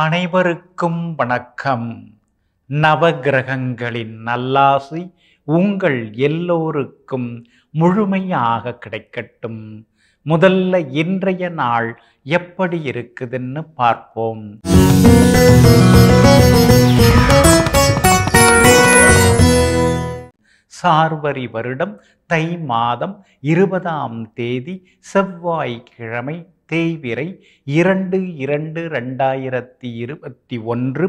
அனைவருக்கும் வணக்கம் நவகிரகங்களின் நல்லாசி உங்கள் எல்லோருக்கும் முழுமையாக கிடைக்கட்டும் முதல்ல இன்றைய நாள் எப்படி இருக்குதுன்னு பார்ப்போம் சார்வரி வருடம் தை மாதம் இருபதாம் தேதி செவ்வாய்க்கிழமை தேய்விரை இரண்டு இரண்டு ரெண்டாயிரத்தி இருபத்தி ஒன்று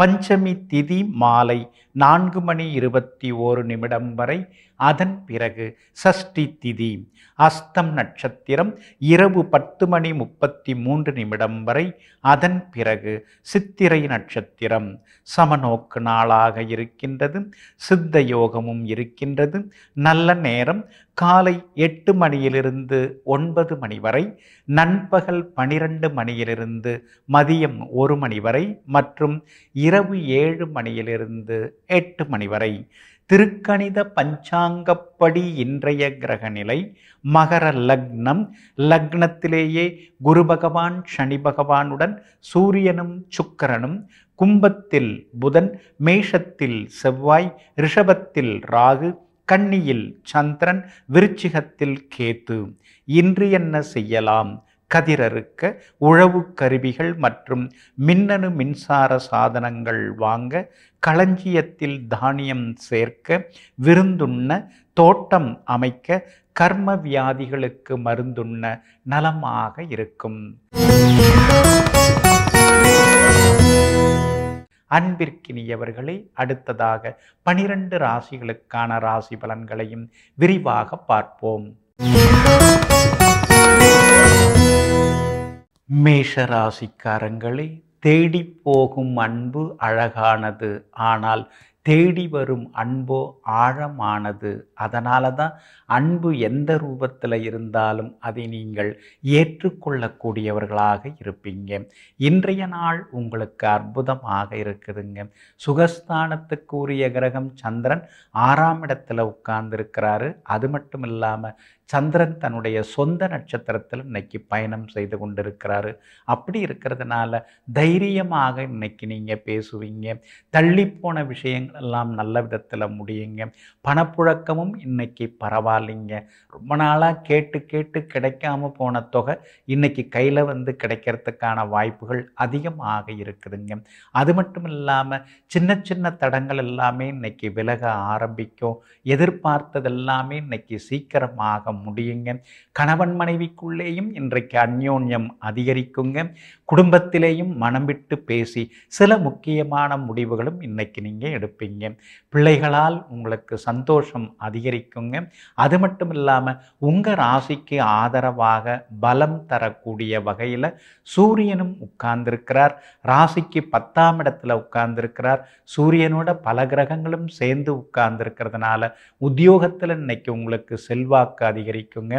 பஞ்சமி திதி மாலை நான்கு மணி இருபத்தி ஓரு நிமிடம் வரை அதன் பிறகு சஷ்டி திதி அஸ்தம் நட்சத்திரம் இரவு பத்து மணி முப்பத்தி மூன்று நிமிடம் வரை அதன் பிறகு சித்திரை நட்சத்திரம் சமநோக்கு நாளாக இருக்கின்றது சித்த யோகமும் இருக்கின்றது நல்ல நேரம் காலை எட்டு மணியிலிருந்து ஒன்பது மணி வரை நண்பகல் பனிரெண்டு மணியிலிருந்து மதியம் ஒரு மணி வரை மற்றும் இரவு ஏழு மணியிலிருந்து எட்டு மணி வரை திருக்கணித பஞ்சாங்க அப்படி இன்றைய கிரகநிலை மகர லக்னம் லக்னத்திலேயே குரு பகவான் சனி பகவானுடன் சூரியனும் சுக்கரனும் கும்பத்தில் புதன் மேஷத்தில் செவ்வாய் ரிஷபத்தில் ராகு கன்னியில் சந்திரன் விருச்சிகத்தில் கேத்து இன்று என்ன செய்யலாம் கதிரறுக்க உழவு கருவிகள் மற்றும் மின்னணு மின்சார சாதனங்கள் வாங்க களஞ்சியத்தில் தானியம் சேர்க்க விருந்துண்ண தோட்டம் அமைக்க கர்ம வியாதிகளுக்கு மருந்துண்ண நலமாக இருக்கும் அன்பிற்கினியவர்களை அடுத்ததாக பனிரெண்டு ராசிகளுக்கான ராசி பலன்களையும் விரிவாக பார்ப்போம் மேஷராசிக்காரங்களே தேடி போகும் அன்பு அழகானது ஆனால் தேடி வரும் அன்போ ஆழமானது அதனால தான் அன்பு எந்த ரூபத்தில் இருந்தாலும் அதை நீங்கள் ஏற்றுக்கொள்ளக்கூடியவர்களாக இருப்பீங்க இன்றைய நாள் உங்களுக்கு அற்புதமாக இருக்குதுங்க சுகஸ்தானத்துக்குரிய கிரகம் சந்திரன் ஆறாம் இடத்துல உட்கார்ந்துருக்கிறாரு அது மட்டும் இல்லாமல் சந்திரன் தன்னுடைய சொந்த நட்சத்திரத்தில் இன்னைக்கு பயணம் செய்து கொண்டிருக்கிறாரு அப்படி இருக்கிறதுனால தைரியமாக இன்னைக்கு நீங்கள் பேசுவீங்க தள்ளிப்போன விஷயங்கள் எல்லாம் நல்ல விதத்தில் முடியுங்க பணப்புழக்கமும் இன்னைக்கு பரவாயில்லைங்க ரொம்ப நாளாக கேட்டு கேட்டு கிடைக்காம போன தொகை இன்னைக்கு கையில் வந்து கிடைக்கிறதுக்கான வாய்ப்புகள் அதிகமாக இருக்குதுங்க அது மட்டும் இல்லாமல் சின்ன சின்ன தடங்கள் எல்லாமே இன்னைக்கு விலக ஆரம்பிக்கும் எதிர்பார்த்தது எல்லாமே இன்னைக்கு சீக்கிரமாக முடியுங்க கணவன் மனைவிக்குள்ளேயும் இன்றைக்கு அந்யோன்யம் அதிகரிக்குங்க குடும்பத்திலேயும் மனம் விட்டு பேசி சில முக்கியமான முடிவுகளும் இன்னைக்கு நீங்கள் எடுப்பீங்க இருப்பீங்க பிள்ளைகளால் உங்களுக்கு சந்தோஷம் அதிகரிக்குங்க அது மட்டும் இல்லாமல் உங்கள் ராசிக்கு ஆதரவாக பலம் தரக்கூடிய வகையில் சூரியனும் உட்கார்ந்திருக்கிறார் ராசிக்கு பத்தாம் இடத்துல உட்கார்ந்திருக்கிறார் சூரியனோட பல கிரகங்களும் சேர்ந்து உட்கார்ந்திருக்கிறதுனால உத்தியோகத்தில் இன்னைக்கு உங்களுக்கு செல்வாக்கு அதிகரிக்குங்க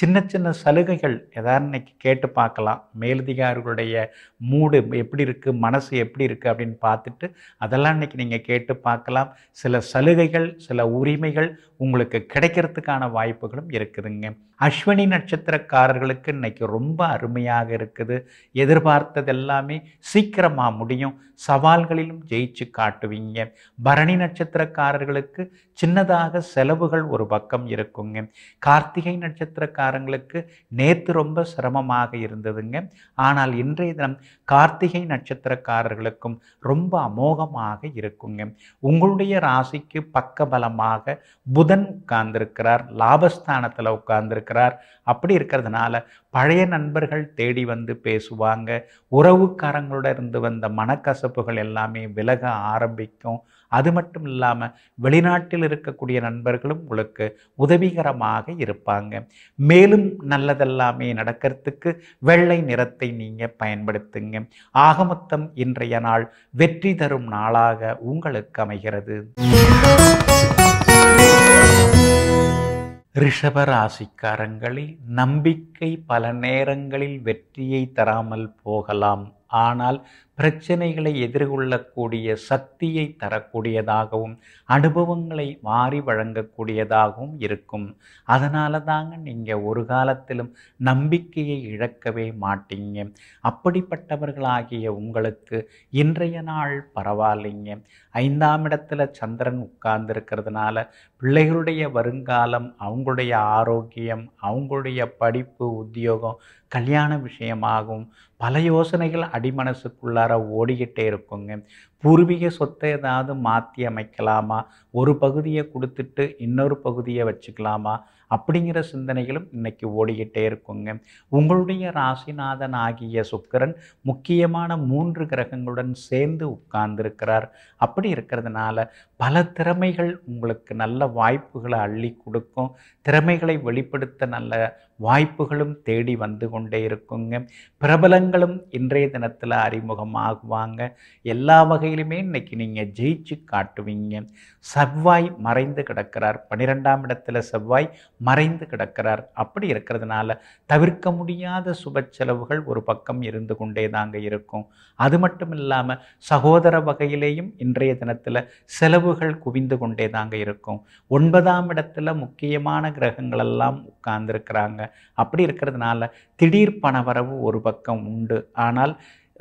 சின்ன சின்ன சலுகைகள் இன்னைக்கு கேட்டு பார்க்கலாம் மேலதிகாரிகளுடைய மூடு எப்படி இருக்குது மனசு எப்படி இருக்குது அப்படின்னு பார்த்துட்டு அதெல்லாம் இன்னைக்கு நீங்கள் கேட்டு பார்க்கலாம் சில சலுகைகள் சில உரிமைகள் உங்களுக்கு கிடைக்கிறதுக்கான வாய்ப்புகளும் இருக்குதுங்க அஸ்வினி நட்சத்திரக்காரர்களுக்கு இன்னைக்கு ரொம்ப அருமையாக இருக்குது எதிர்பார்த்தது எல்லாமே சீக்கிரமாக முடியும் சவால்களிலும் ஜெயிச்சு காட்டுவீங்க பரணி நட்சத்திரக்காரர்களுக்கு சின்னதாக செலவுகள் ஒரு பக்கம் இருக்குங்க கார்த்திகை நட்சத்திரக்கார ராசிக்காரங்களுக்கு நேற்று ரொம்ப சிரமமாக இருந்ததுங்க ஆனால் இன்றைய தினம் கார்த்திகை நட்சத்திரக்காரர்களுக்கும் ரொம்ப அமோகமாக இருக்குங்க உங்களுடைய ராசிக்கு பக்க பலமாக புதன் உட்கார்ந்திருக்கிறார் லாபஸ்தானத்தில் உட்கார்ந்திருக்கிறார் அப்படி இருக்கிறதுனால பழைய நண்பர்கள் தேடி வந்து பேசுவாங்க உறவுக்காரங்களோட இருந்து வந்த மனக்கசப்புகள் எல்லாமே விலக ஆரம்பிக்கும் அது மட்டும் இல்லாமல் வெளிநாட்டில் இருக்கக்கூடிய நண்பர்களும் உங்களுக்கு உதவிகரமாக இருப்பாங்க மேலும் நல்லதெல்லாமே நடக்கிறதுக்கு வெள்ளை நிறத்தை நீங்கள் பயன்படுத்துங்க ஆகமொத்தம் இன்றைய நாள் வெற்றி தரும் நாளாக உங்களுக்கு அமைகிறது ரிஷபராசிக்காரங்களே நம்பிக்கை பல நேரங்களில் வெற்றியை தராமல் போகலாம் ஆனால் பிரச்சனைகளை எதிர்கொள்ளக்கூடிய சக்தியை தரக்கூடியதாகவும் அனுபவங்களை மாறி வழங்கக்கூடியதாகவும் இருக்கும் அதனால தாங்க நீங்கள் ஒரு காலத்திலும் நம்பிக்கையை இழக்கவே மாட்டீங்க அப்படிப்பட்டவர்களாகிய உங்களுக்கு இன்றைய நாள் பரவாயில்லைங்க ஐந்தாம் இடத்துல சந்திரன் உட்கார்ந்துருக்கிறதுனால பிள்ளைகளுடைய வருங்காலம் அவங்களுடைய ஆரோக்கியம் அவங்களுடைய படிப்பு உத்தியோகம் கல்யாண விஷயமாகவும் பல யோசனைகள் அடிமனசுக்குள்ளார் உள்ளார ஓடிக்கிட்டே இருக்குங்க பூர்வீக சொத்தை ஏதாவது மாற்றி அமைக்கலாமா ஒரு பகுதியை கொடுத்துட்டு இன்னொரு பகுதியை வச்சுக்கலாமா அப்படிங்கிற சிந்தனைகளும் இன்னைக்கு ஓடிக்கிட்டே இருக்குங்க உங்களுடைய ராசிநாதன் ஆகிய சுக்கரன் முக்கியமான மூன்று கிரகங்களுடன் சேர்ந்து உட்கார்ந்துருக்கிறார் அப்படி இருக்கிறதுனால பல திறமைகள் உங்களுக்கு நல்ல வாய்ப்புகளை அள்ளி கொடுக்கும் திறமைகளை வெளிப்படுத்த நல்ல வாய்ப்புகளும் தேடி வந்து கொண்டே இருக்குங்க பிரபலங்களும் இன்றைய தினத்தில் அறிமுகமாகுவாங்க எல்லா வகையிலுமே இன்றைக்கி நீங்கள் ஜெயிச்சு காட்டுவீங்க செவ்வாய் மறைந்து கிடக்கிறார் பன்னிரெண்டாம் இடத்துல செவ்வாய் மறைந்து கிடக்கிறார் அப்படி இருக்கிறதுனால தவிர்க்க முடியாத சுப செலவுகள் ஒரு பக்கம் இருந்து கொண்டே தாங்க இருக்கும் அது மட்டும் இல்லாமல் சகோதர வகையிலேயும் இன்றைய தினத்தில் செலவுகள் குவிந்து கொண்டே தாங்க இருக்கும் ஒன்பதாம் இடத்துல முக்கியமான கிரகங்களெல்லாம் உட்கார்ந்துருக்கிறாங்க அப்படி இருக்கிறதுனால திடீர் பணவரவு ஒரு பக்கம் உண்டு ஆனால்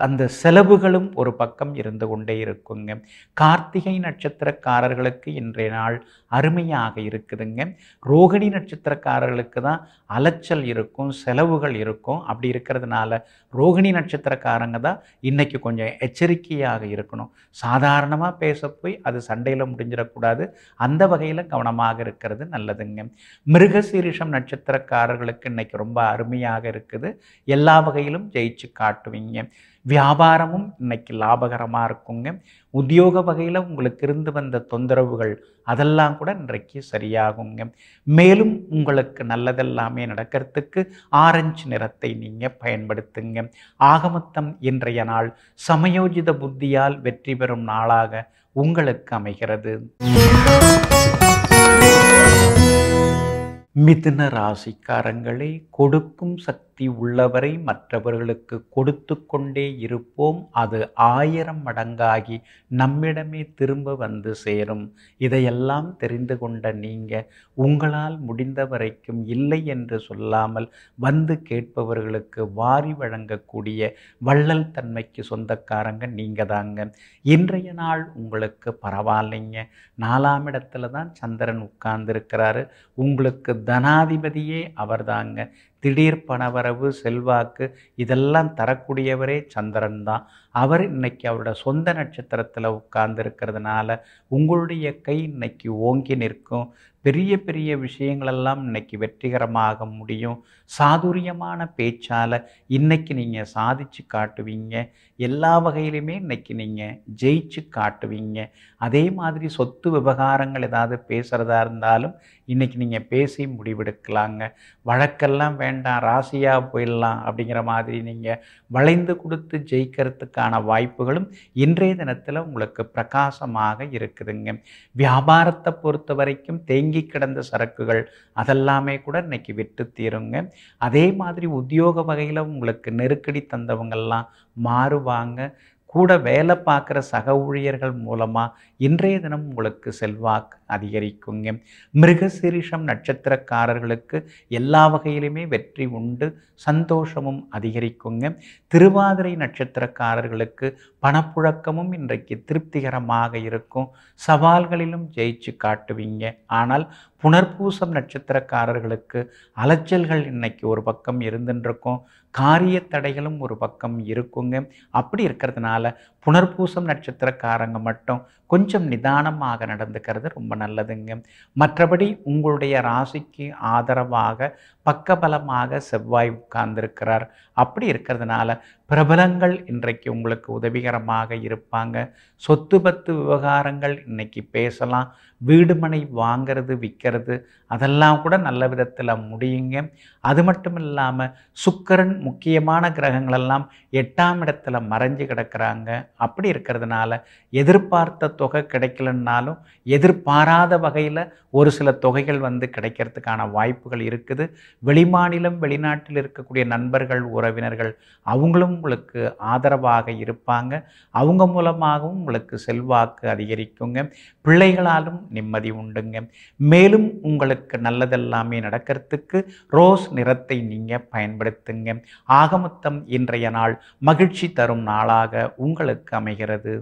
அந்த செலவுகளும் ஒரு பக்கம் இருந்து கொண்டே இருக்குங்க கார்த்திகை நட்சத்திரக்காரர்களுக்கு இன்றைய நாள் அருமையாக இருக்குதுங்க ரோகிணி நட்சத்திரக்காரர்களுக்கு தான் அலைச்சல் இருக்கும் செலவுகள் இருக்கும் அப்படி இருக்கிறதுனால ரோகிணி நட்சத்திரக்காரங்க தான் இன்றைக்கி கொஞ்சம் எச்சரிக்கையாக இருக்கணும் சாதாரணமாக பேச போய் அது சண்டையில் முடிஞ்சிடக்கூடாது அந்த வகையில் கவனமாக இருக்கிறது நல்லதுங்க மிருகசீரிஷம் நட்சத்திரக்காரர்களுக்கு இன்னைக்கு ரொம்ப அருமையாக இருக்குது எல்லா வகையிலும் ஜெயிச்சு காட்டுவீங்க வியாபாரமும் இன்னைக்கு லாபகரமாக இருக்குங்க உத்தியோக வகையில் உங்களுக்கு இருந்து வந்த தொந்தரவுகள் அதெல்லாம் கூட இன்றைக்கு சரியாகுங்க மேலும் உங்களுக்கு நல்லதெல்லாமே நடக்கிறதுக்கு ஆரஞ்சு நிறத்தை நீங்கள் பயன்படுத்துங்க ஆகமத்தம் இன்றைய நாள் சமயோஜித புத்தியால் வெற்றி பெறும் நாளாக உங்களுக்கு அமைகிறது மிதுன ராசிக்காரங்களே கொடுக்கும் சக்தி சக்தி உள்ளவரை மற்றவர்களுக்கு கொடுத்து கொண்டே இருப்போம் அது ஆயிரம் மடங்காகி நம்மிடமே திரும்ப வந்து சேரும் இதையெல்லாம் தெரிந்து கொண்ட நீங்கள் உங்களால் முடிந்த வரைக்கும் இல்லை என்று சொல்லாமல் வந்து கேட்பவர்களுக்கு வாரி வழங்கக்கூடிய வள்ளல் தன்மைக்கு சொந்தக்காரங்க நீங்கள் தாங்க இன்றைய நாள் உங்களுக்கு பரவாயில்லைங்க நாலாம் இடத்துல தான் சந்திரன் இருக்கிறாரு உங்களுக்கு தனாதிபதியே அவர் தாங்க திடீர் பணவரவு செல்வாக்கு இதெல்லாம் தரக்கூடியவரே சந்திரன் தான் அவர் இன்னைக்கு அவரோட சொந்த நட்சத்திரத்தில் உட்கார்ந்து இருக்கிறதுனால உங்களுடைய கை இன்னைக்கு ஓங்கி நிற்கும் பெரிய பெரிய விஷயங்களெல்லாம் இன்னைக்கு வெற்றிகரமாக முடியும் சாதுரியமான பேச்சால் இன்னைக்கு நீங்கள் சாதிச்சு காட்டுவீங்க எல்லா வகையிலுமே இன்னைக்கு நீங்கள் ஜெயிச்சு காட்டுவீங்க அதே மாதிரி சொத்து விவகாரங்கள் ஏதாவது பேசுகிறதா இருந்தாலும் இன்னைக்கு நீங்கள் பேசி முடிவெடுக்கலாங்க வழக்கெல்லாம் வேண்டாம் ராசியாக போயிடலாம் அப்படிங்கிற மாதிரி நீங்கள் வளைந்து கொடுத்து ஜெயிக்கிறதுக்காக வருவதற்கான வாய்ப்புகளும் இன்றைய தினத்தில் உங்களுக்கு பிரகாசமாக இருக்குதுங்க வியாபாரத்தை பொறுத்த வரைக்கும் தேங்கி கிடந்த சரக்குகள் அதெல்லாமே கூட இன்னைக்கு விட்டு தீருங்க அதே மாதிரி உத்தியோக வகையில் உங்களுக்கு நெருக்கடி தந்தவங்கள்லாம் மாறுவாங்க கூட வேலை பார்க்குற சக ஊழியர்கள் மூலமாக இன்றைய தினம் உங்களுக்கு செல்வாக்கு அதிகரிக்குங்க மிருகசீரிஷம் நட்சத்திரக்காரர்களுக்கு எல்லா வகையிலுமே வெற்றி உண்டு சந்தோஷமும் அதிகரிக்குங்க திருவாதிரை நட்சத்திரக்காரர்களுக்கு பணப்புழக்கமும் இன்றைக்கு திருப்திகரமாக இருக்கும் சவால்களிலும் ஜெயிச்சு காட்டுவீங்க ஆனால் புனர்பூசம் நட்சத்திரக்காரர்களுக்கு அலைச்சல்கள் இன்னைக்கு ஒரு பக்கம் இருந்துருக்கும் காரிய தடைகளும் ஒரு பக்கம் இருக்குங்க அப்படி இருக்கிறதுனால புனர்பூசம் நட்சத்திரக்காரங்க மட்டும் கொஞ்சம் நிதானமாக நடந்துக்கிறது ரொம்ப நல்லதுங்க மற்றபடி உங்களுடைய ராசிக்கு ஆதரவாக பக்கபலமாக செவ்வாய் உட்கார்ந்திருக்கிறார் அப்படி இருக்கிறதுனால பிரபலங்கள் இன்றைக்கு உங்களுக்கு உதவிகரமாக இருப்பாங்க சொத்து பத்து விவகாரங்கள் இன்றைக்கி பேசலாம் வீடுமனை வாங்கிறது விற்கிறது அதெல்லாம் கூட நல்ல விதத்தில் முடியுங்க அது மட்டும் இல்லாமல் சுக்கரன் முக்கியமான கிரகங்களெல்லாம் எட்டாம் இடத்துல மறைஞ்சு கிடக்கிறாங்க அப்படி இருக்கிறதுனால எதிர்பார்த்த தொகை கிடைக்கலன்னாலும் எதிர்பாராத வகையில் ஒரு சில தொகைகள் வந்து கிடைக்கிறதுக்கான வாய்ப்புகள் இருக்குது வெளிமாநிலம் வெளிநாட்டில் இருக்கக்கூடிய நண்பர்கள் ஒரு உறவினர்கள் அவங்களும் உங்களுக்கு ஆதரவாக இருப்பாங்க அவங்க மூலமாகவும் உங்களுக்கு செல்வாக்கு அதிகரிக்குங்க பிள்ளைகளாலும் நிம்மதி உண்டுங்க மேலும் உங்களுக்கு நல்லதெல்லாமே நடக்கிறதுக்கு ரோஸ் நிறத்தை நீங்கள் பயன்படுத்துங்க ஆகமொத்தம் இன்றைய நாள் மகிழ்ச்சி தரும் நாளாக உங்களுக்கு அமைகிறது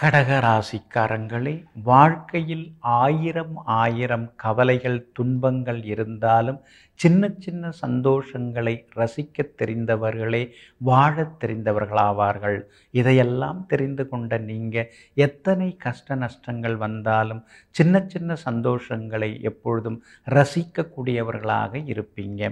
கடகராசிக்காரங்களே வாழ்க்கையில் ஆயிரம் ஆயிரம் கவலைகள் துன்பங்கள் இருந்தாலும் சின்ன சின்ன சந்தோஷங்களை ரசிக்க தெரிந்தவர்களே வாழ தெரிந்தவர்களாவார்கள் இதையெல்லாம் தெரிந்து கொண்ட நீங்கள் எத்தனை கஷ்ட நஷ்டங்கள் வந்தாலும் சின்ன சின்ன சந்தோஷங்களை எப்பொழுதும் ரசிக்கக்கூடியவர்களாக இருப்பீங்க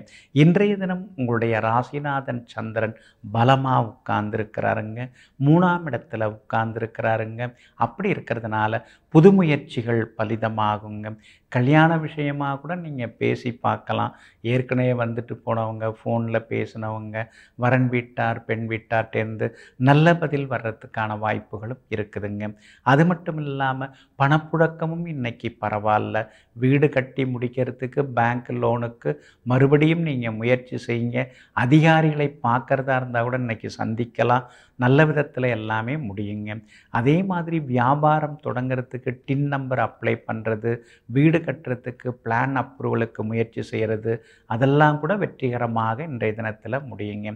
இன்றைய தினம் உங்களுடைய ராசிநாதன் சந்திரன் பலமாக உட்கார்ந்துருக்கிறாருங்க மூணாம் இடத்துல உட்கார்ந்துருக்கிறாருங்க அப்படி இருக்கிறதுனால புது முயற்சிகள் பலிதமாகுங்க கல்யாண விஷயமாக கூட நீங்கள் பேசி பார்க்கலாம் ஏற்கனவே வந்துட்டு போனவங்க ஃபோனில் பேசினவங்க வரன் வீட்டார் பெண் வீட்டார்ட்டேருந்து நல்ல பதில் வர்றதுக்கான வாய்ப்புகளும் இருக்குதுங்க அது மட்டும் இல்லாமல் பணப்புழக்கமும் இன்றைக்கி பரவாயில்ல வீடு கட்டி முடிக்கிறதுக்கு பேங்க் லோனுக்கு மறுபடியும் நீங்கள் முயற்சி செய்யுங்க அதிகாரிகளை பார்க்குறதா இருந்தால் கூட இன்றைக்கி சந்திக்கலாம் நல்ல விதத்தில் எல்லாமே முடியுங்க அதே மாதிரி வியாபாரம் தொடங்கிறதுக்கு டின் நம்பர் அப்ளை பண்ணுறது வீடு கட்டுறதுக்கு பிளான் அப்ரூவலுக்கு முயற்சி செய்கிறது அதெல்லாம் கூட வெற்றிகரமாக இன்றைய தினத்தில் முடியுங்க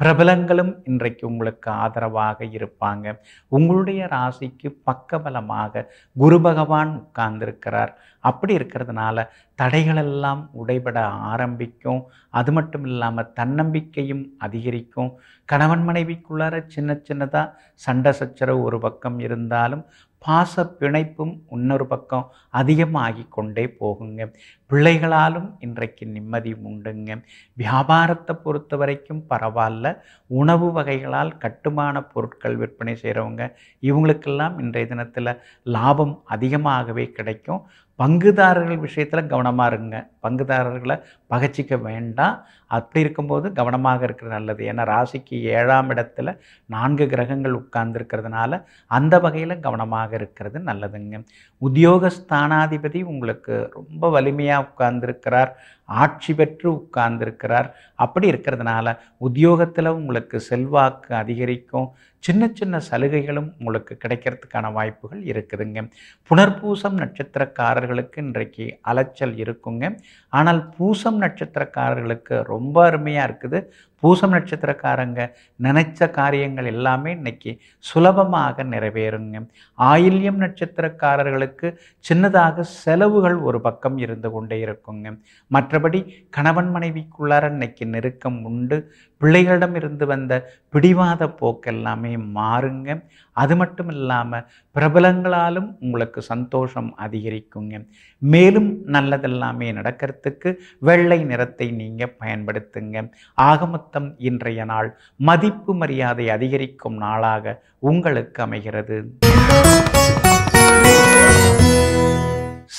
பிரபலங்களும் இன்றைக்கு உங்களுக்கு ஆதரவாக இருப்பாங்க உங்களுடைய ராசிக்கு பக்கபலமாக குரு பகவான் உட்கார்ந்திருக்கிறார் அப்படி இருக்கிறதுனால தடைகளெல்லாம் உடைபட ஆரம்பிக்கும் அது மட்டும் இல்லாமல் தன்னம்பிக்கையும் அதிகரிக்கும் கணவன் மனைவிக்குள்ளார சின்ன சின்னதாக சண்டை சச்சரவு ஒரு பக்கம் இருந்தாலும் பாச பிணைப்பும் இன்னொரு பக்கம் அதிகமாகி கொண்டே போகுங்க பிள்ளைகளாலும் இன்றைக்கு நிம்மதி உண்டுங்க வியாபாரத்தை பொறுத்த வரைக்கும் பரவாயில்ல உணவு வகைகளால் கட்டுமான பொருட்கள் விற்பனை செய்கிறவங்க இவங்களுக்கெல்லாம் இன்றைய தினத்தில் லாபம் அதிகமாகவே கிடைக்கும் பங்குதாரர்கள் விஷயத்தில் கவனமாக இருங்க பங்குதாரர்களை பகச்சிக்க வேண்டாம் அப்படி இருக்கும்போது கவனமாக இருக்கிறது நல்லது ஏன்னா ராசிக்கு ஏழாம் இடத்துல நான்கு கிரகங்கள் உட்கார்ந்துருக்கிறதுனால அந்த வகையில் கவனமாக இருக்கிறது நல்லதுங்க உத்தியோக ஸ்தானாதிபதி உங்களுக்கு ரொம்ப வலிமையாக தனியாக உட்கார்ந்துருக்கிறார் ஆட்சி பெற்று உட்கார்ந்திருக்கிறார் அப்படி இருக்கிறதுனால உத்தியோகத்தில் உங்களுக்கு செல்வாக்கு அதிகரிக்கும் சின்ன சின்ன சலுகைகளும் உங்களுக்கு கிடைக்கிறதுக்கான வாய்ப்புகள் இருக்குதுங்க புனர்பூசம் நட்சத்திரக்காரர்களுக்கு இன்றைக்கு அலைச்சல் இருக்குங்க ஆனால் பூசம் நட்சத்திரக்காரர்களுக்கு ரொம்ப அருமையாக இருக்குது பூசம் நட்சத்திரக்காரங்க நினைச்ச காரியங்கள் எல்லாமே இன்னைக்கு சுலபமாக நிறைவேறுங்க ஆயில்யம் நட்சத்திரக்காரர்களுக்கு சின்னதாக செலவுகள் ஒரு பக்கம் இருந்து கொண்டே இருக்குங்க மற்ற மற்றபடி கணவன் மனைவிக்குள்ளார இன்னைக்கு நெருக்கம் உண்டு பிள்ளைகளிடம் இருந்து வந்த பிடிவாத போக்கெல்லாமே மாறுங்க அது மட்டும் இல்லாமல் பிரபலங்களாலும் உங்களுக்கு சந்தோஷம் அதிகரிக்குங்க மேலும் நல்லதெல்லாமே நடக்கிறதுக்கு வெள்ளை நிறத்தை நீங்கள் பயன்படுத்துங்க ஆகமொத்தம் இன்றைய நாள் மதிப்பு மரியாதை அதிகரிக்கும் நாளாக உங்களுக்கு அமைகிறது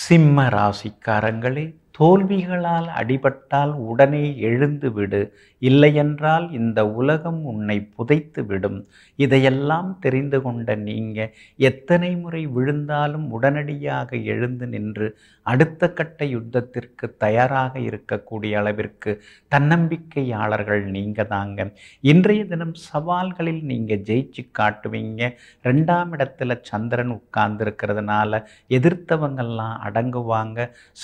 சிம்ம ராசிக்காரங்களே தோல்விகளால் அடிபட்டால் உடனே எழுந்து விடு இல்லையென்றால் இந்த உலகம் உன்னை புதைத்து விடும் இதையெல்லாம் தெரிந்து கொண்ட நீங்க எத்தனை முறை விழுந்தாலும் உடனடியாக எழுந்து நின்று அடுத்த கட்ட யுத்தத்திற்கு தயாராக இருக்கக்கூடிய அளவிற்கு தன்னம்பிக்கையாளர்கள் நீங்க தாங்க இன்றைய தினம் சவால்களில் நீங்க ஜெயிச்சு காட்டுவீங்க ரெண்டாம் இடத்துல சந்திரன் உட்கார்ந்து இருக்கிறதுனால எதிர்த்தவங்கெல்லாம் அடங்குவாங்க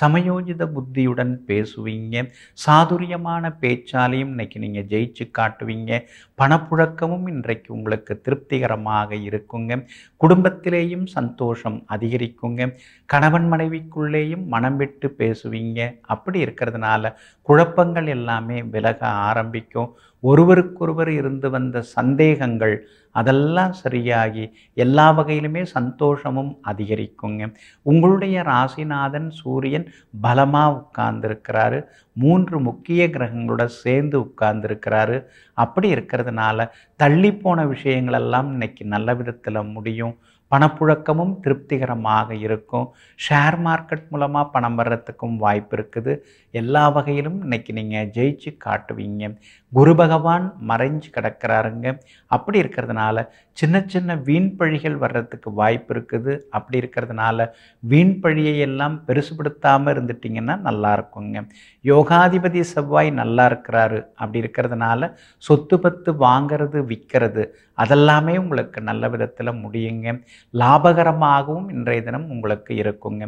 சமயோஜித புத்தியுடன் பேசுவீங்க சாதுரியமான பேச்சாலையும் இன்றைக்கி நீங்கள் ஜெயிச்சு காட்டுவீங்க பணப்புழக்கமும் இன்றைக்கு உங்களுக்கு திருப்திகரமாக இருக்குங்க குடும்பத்திலேயும் சந்தோஷம் அதிகரிக்குங்க கணவன் மனைவிக்குள்ளேயும் மனம் விட்டு பேசுவீங்க அப்படி இருக்கிறதுனால குழப்பங்கள் எல்லாமே விலக ஆரம்பிக்கும் ஒருவருக்கொருவர் இருந்து வந்த சந்தேகங்கள் அதெல்லாம் சரியாகி எல்லா வகையிலுமே சந்தோஷமும் அதிகரிக்குங்க உங்களுடைய ராசிநாதன் சூரியன் பலமாக உட்கார்ந்துருக்கிறாரு மூன்று முக்கிய கிரகங்களோட சேர்ந்து உட்கார்ந்துருக்கிறாரு அப்படி இருக்கிறதுனால தள்ளி போன விஷயங்களெல்லாம் இன்னைக்கு நல்ல விதத்தில் முடியும் பணப்புழக்கமும் திருப்திகரமாக இருக்கும் ஷேர் மார்க்கெட் மூலமாக பணம் வர்றதுக்கும் வாய்ப்பு இருக்குது எல்லா வகையிலும் இன்றைக்கி நீங்கள் ஜெயிச்சு காட்டுவீங்க குரு பகவான் மறைஞ்சு கிடக்கிறாருங்க அப்படி இருக்கிறதுனால சின்ன சின்ன வீண் பழிகள் வர்றதுக்கு வாய்ப்பு இருக்குது அப்படி இருக்கிறதுனால வீண் பழியை எல்லாம் பெருசுபடுத்தாமல் இருந்துட்டிங்கன்னா நல்லா இருக்குங்க யோகாதிபதி செவ்வாய் நல்லா இருக்கிறாரு அப்படி இருக்கிறதுனால சொத்து பத்து வாங்கிறது விற்கிறது அதெல்லாமே உங்களுக்கு நல்ல விதத்தில் முடியுங்க லாபகரமாகவும் இன்றைய தினம் உங்களுக்கு இருக்குங்க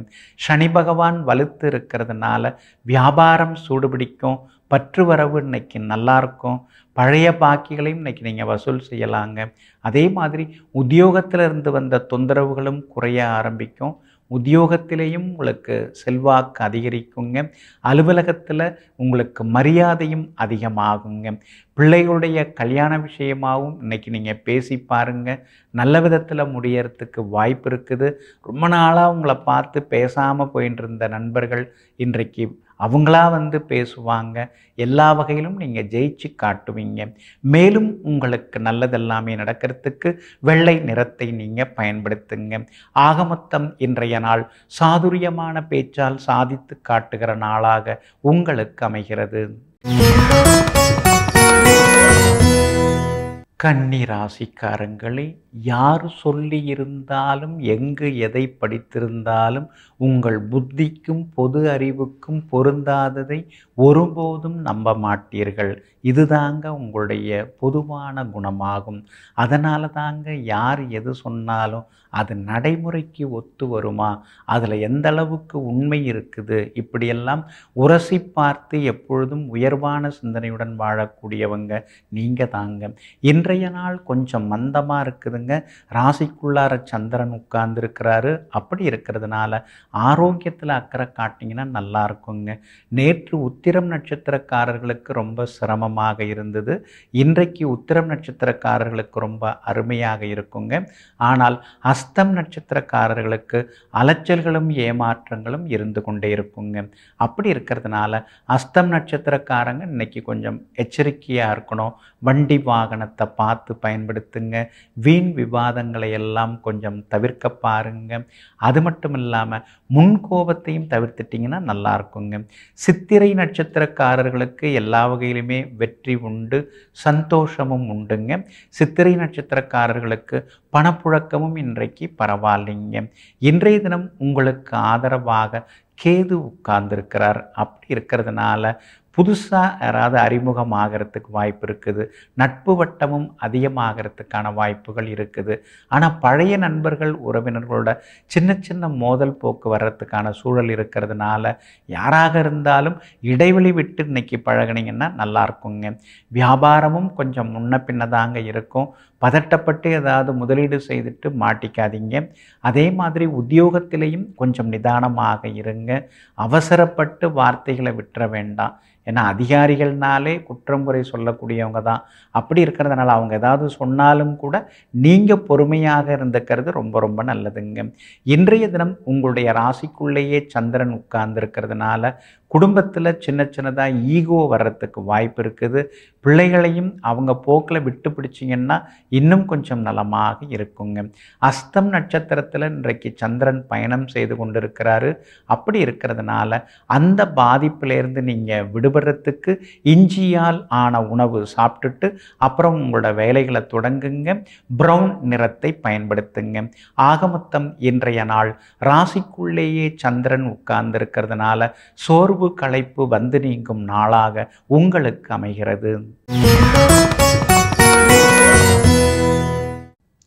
சனி பகவான் வலுத்து இருக்கிறதுனால வியாபாரம் சூடுபிடிக்கும் பற்று வரவு இன்றைக்கி நல்லாயிருக்கும் பழைய பாக்கிகளையும் இன்றைக்கி நீங்கள் வசூல் செய்யலாங்க அதே மாதிரி உத்தியோகத்தில் இருந்து வந்த தொந்தரவுகளும் குறைய ஆரம்பிக்கும் உத்தியோகத்திலேயும் உங்களுக்கு செல்வாக்கு அதிகரிக்குங்க அலுவலகத்தில் உங்களுக்கு மரியாதையும் அதிகமாகுங்க பிள்ளைகளுடைய கல்யாண விஷயமாகவும் இன்றைக்கி நீங்கள் பேசி பாருங்கள் நல்ல விதத்தில் முடியறதுக்கு வாய்ப்பு இருக்குது ரொம்ப நாளாக உங்களை பார்த்து பேசாமல் போயின்ட்டு இருந்த நண்பர்கள் இன்றைக்கு அவங்களா வந்து பேசுவாங்க எல்லா வகையிலும் நீங்கள் ஜெயிச்சு காட்டுவீங்க மேலும் உங்களுக்கு நல்லதெல்லாமே நடக்கிறதுக்கு வெள்ளை நிறத்தை நீங்கள் பயன்படுத்துங்க ஆகமொத்தம் இன்றைய நாள் சாதுரியமான பேச்சால் சாதித்து காட்டுகிற நாளாக உங்களுக்கு அமைகிறது கன்னி ராசிக்காரங்களே யார் சொல்லி இருந்தாலும் எங்கு எதை படித்திருந்தாலும் உங்கள் புத்திக்கும் பொது அறிவுக்கும் பொருந்தாததை ஒருபோதும் நம்ப மாட்டீர்கள் இது தாங்க உங்களுடைய பொதுவான குணமாகும் அதனால தாங்க யார் எது சொன்னாலும் அது நடைமுறைக்கு ஒத்து வருமா அதில் எந்த அளவுக்கு உண்மை இருக்குது இப்படியெல்லாம் உரசி பார்த்து எப்பொழுதும் உயர்வான சிந்தனையுடன் வாழக்கூடியவங்க நீங்கள் தாங்க இன்றைய நாள் கொஞ்சம் மந்தமாக இருக்குதுங்க ராசிக்குள்ளார சந்திரன் உட்கார்ந்துருக்கிறாரு அப்படி இருக்கிறதுனால ஆரோக்கியத்தில் அக்கறை காட்டிங்கன்னா நல்லா இருக்குங்க நேற்று உத்திரம் நட்சத்திரக்காரர்களுக்கு ரொம்ப சிரமமாக இருந்தது இன்றைக்கு உத்திரம் நட்சத்திரக்காரர்களுக்கு ரொம்ப அருமையாக இருக்குங்க ஆனால் அஸ்தம் நட்சத்திரக்காரர்களுக்கு அலைச்சல்களும் ஏமாற்றங்களும் இருந்து கொண்டே இருக்குங்க அப்படி இருக்கிறதுனால அஸ்தம் நட்சத்திரக்காரங்க இன்னைக்கு கொஞ்சம் எச்சரிக்கையாக இருக்கணும் வண்டி வாகனத்தை பார்த்து பயன்படுத்துங்க வீண் விவாதங்களை எல்லாம் கொஞ்சம் தவிர்க்க பாருங்க அது மட்டும் இல்லாமல் முன்கோபத்தையும் தவிர்த்துட்டிங்கன்னா நல்லா இருக்குங்க சித்திரை நட்சத்திரக்காரர்களுக்கு எல்லா வகையிலுமே வெற்றி உண்டு சந்தோஷமும் உண்டுங்க சித்திரை நட்சத்திரக்காரர்களுக்கு பணப்புழக்கமும் இன்றைக்கு பரவாயில்லைங்க இன்றைய தினம் உங்களுக்கு ஆதரவாக கேது உட்கார்ந்துருக்கிறார் அப்படி இருக்கிறதுனால புதுசாக யாராவது அறிமுகம் வாய்ப்பு இருக்குது நட்பு வட்டமும் அதிகமாகிறதுக்கான வாய்ப்புகள் இருக்குது ஆனால் பழைய நண்பர்கள் உறவினர்களோட சின்ன சின்ன மோதல் போக்கு வர்றதுக்கான சூழல் இருக்கிறதுனால யாராக இருந்தாலும் இடைவெளி விட்டு இன்னைக்கு பழகினீங்கன்னா நல்லாயிருக்குங்க வியாபாரமும் கொஞ்சம் முன்ன பின்னதாங்க இருக்கும் பதட்டப்பட்டு ஏதாவது முதலீடு செய்துட்டு மாட்டிக்காதீங்க அதே மாதிரி உத்தியோகத்திலையும் கொஞ்சம் நிதானமாக இருங்க அவசரப்பட்டு வார்த்தைகளை விட்டுற வேண்டாம் ஏன்னா அதிகாரிகள்னாலே குற்றம் குறை சொல்லக்கூடியவங்க தான் அப்படி இருக்கிறதுனால அவங்க ஏதாவது சொன்னாலும் கூட நீங்கள் பொறுமையாக இருந்துக்கிறது ரொம்ப ரொம்ப நல்லதுங்க இன்றைய தினம் உங்களுடைய ராசிக்குள்ளேயே சந்திரன் உட்கார்ந்துருக்கிறதுனால குடும்பத்தில் சின்ன சின்னதாக ஈகோ வர்றதுக்கு வாய்ப்பு இருக்குது பிள்ளைகளையும் அவங்க போக்கில் விட்டு பிடிச்சிங்கன்னா இன்னும் கொஞ்சம் நலமாக இருக்குங்க அஸ்தம் நட்சத்திரத்தில் இன்றைக்கு சந்திரன் பயணம் செய்து கொண்டிருக்கிறாரு அப்படி இருக்கிறதுனால அந்த பாதிப்பிலேருந்து நீங்கள் விடுபடுறதுக்கு இஞ்சியால் ஆன உணவு சாப்பிட்டுட்டு அப்புறம் உங்களோட வேலைகளை தொடங்குங்க ப்ரௌன் நிறத்தை பயன்படுத்துங்க ஆகமொத்தம் இன்றைய நாள் ராசிக்குள்ளேயே சந்திரன் உட்கார்ந்திருக்கிறதுனால சோர்வு களைப்பு வந்து நீங்கும் நாளாக உங்களுக்கு அமைகிறது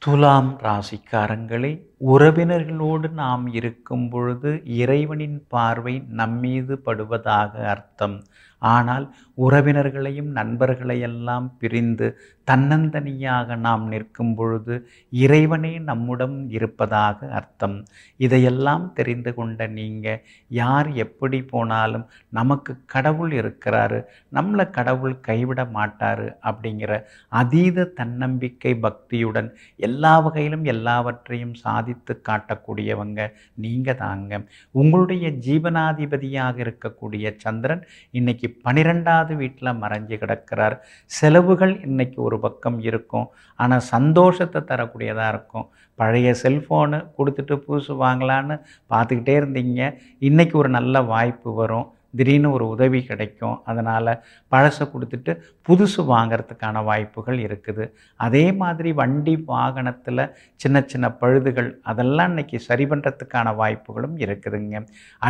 துலாம் ராசிக்காரங்களே உறவினர்களோடு நாம் இருக்கும் பொழுது இறைவனின் பார்வை நம்மீது படுவதாக அர்த்தம் ஆனால் உறவினர்களையும் நண்பர்களையெல்லாம் பிரிந்து தன்னந்தனியாக நாம் நிற்கும் பொழுது இறைவனே நம்முடன் இருப்பதாக அர்த்தம் இதையெல்லாம் தெரிந்து கொண்ட நீங்கள் யார் எப்படி போனாலும் நமக்கு கடவுள் இருக்கிறாரு நம்மளை கடவுள் கைவிட மாட்டார் அப்படிங்கிற அதீத தன்னம்பிக்கை பக்தியுடன் எல்லா வகையிலும் எல்லாவற்றையும் சாதித்து காட்டக்கூடியவங்க நீங்கள் தாங்க உங்களுடைய ஜீவனாதிபதியாக இருக்கக்கூடிய சந்திரன் இன்னைக்கு பனிரெண்டாவது இல்லாத வீட்டில் மறைஞ்சு கிடக்கிறார் செலவுகள் இன்றைக்கி ஒரு பக்கம் இருக்கும் ஆனால் சந்தோஷத்தை தரக்கூடியதாக இருக்கும் பழைய செல்ஃபோனு கொடுத்துட்டு புதுசு வாங்கலான்னு பார்த்துக்கிட்டே இருந்தீங்க இன்றைக்கி ஒரு நல்ல வாய்ப்பு வரும் திடீர்னு ஒரு உதவி கிடைக்கும் அதனால் பழசை கொடுத்துட்டு புதுசு வாங்கிறதுக்கான வாய்ப்புகள் இருக்குது அதே மாதிரி வண்டி வாகனத்தில் சின்ன சின்ன பழுதுகள் அதெல்லாம் இன்றைக்கி சரி பண்ணுறதுக்கான வாய்ப்புகளும் இருக்குதுங்க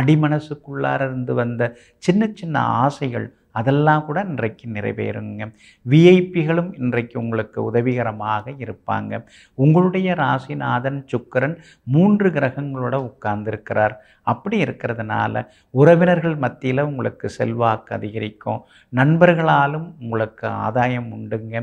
அடிமனசுக்குள்ளார இருந்து வந்த சின்ன சின்ன ஆசைகள் அதெல்லாம் கூட இன்றைக்கு நிறைவேறுங்க விஐபிகளும் இன்றைக்கு உங்களுக்கு உதவிகரமாக இருப்பாங்க உங்களுடைய ராசிநாதன் சுக்கரன் மூன்று கிரகங்களோட உட்கார்ந்துருக்கிறார் அப்படி இருக்கிறதுனால உறவினர்கள் மத்தியில் உங்களுக்கு செல்வாக்கு அதிகரிக்கும் நண்பர்களாலும் உங்களுக்கு ஆதாயம் உண்டுங்க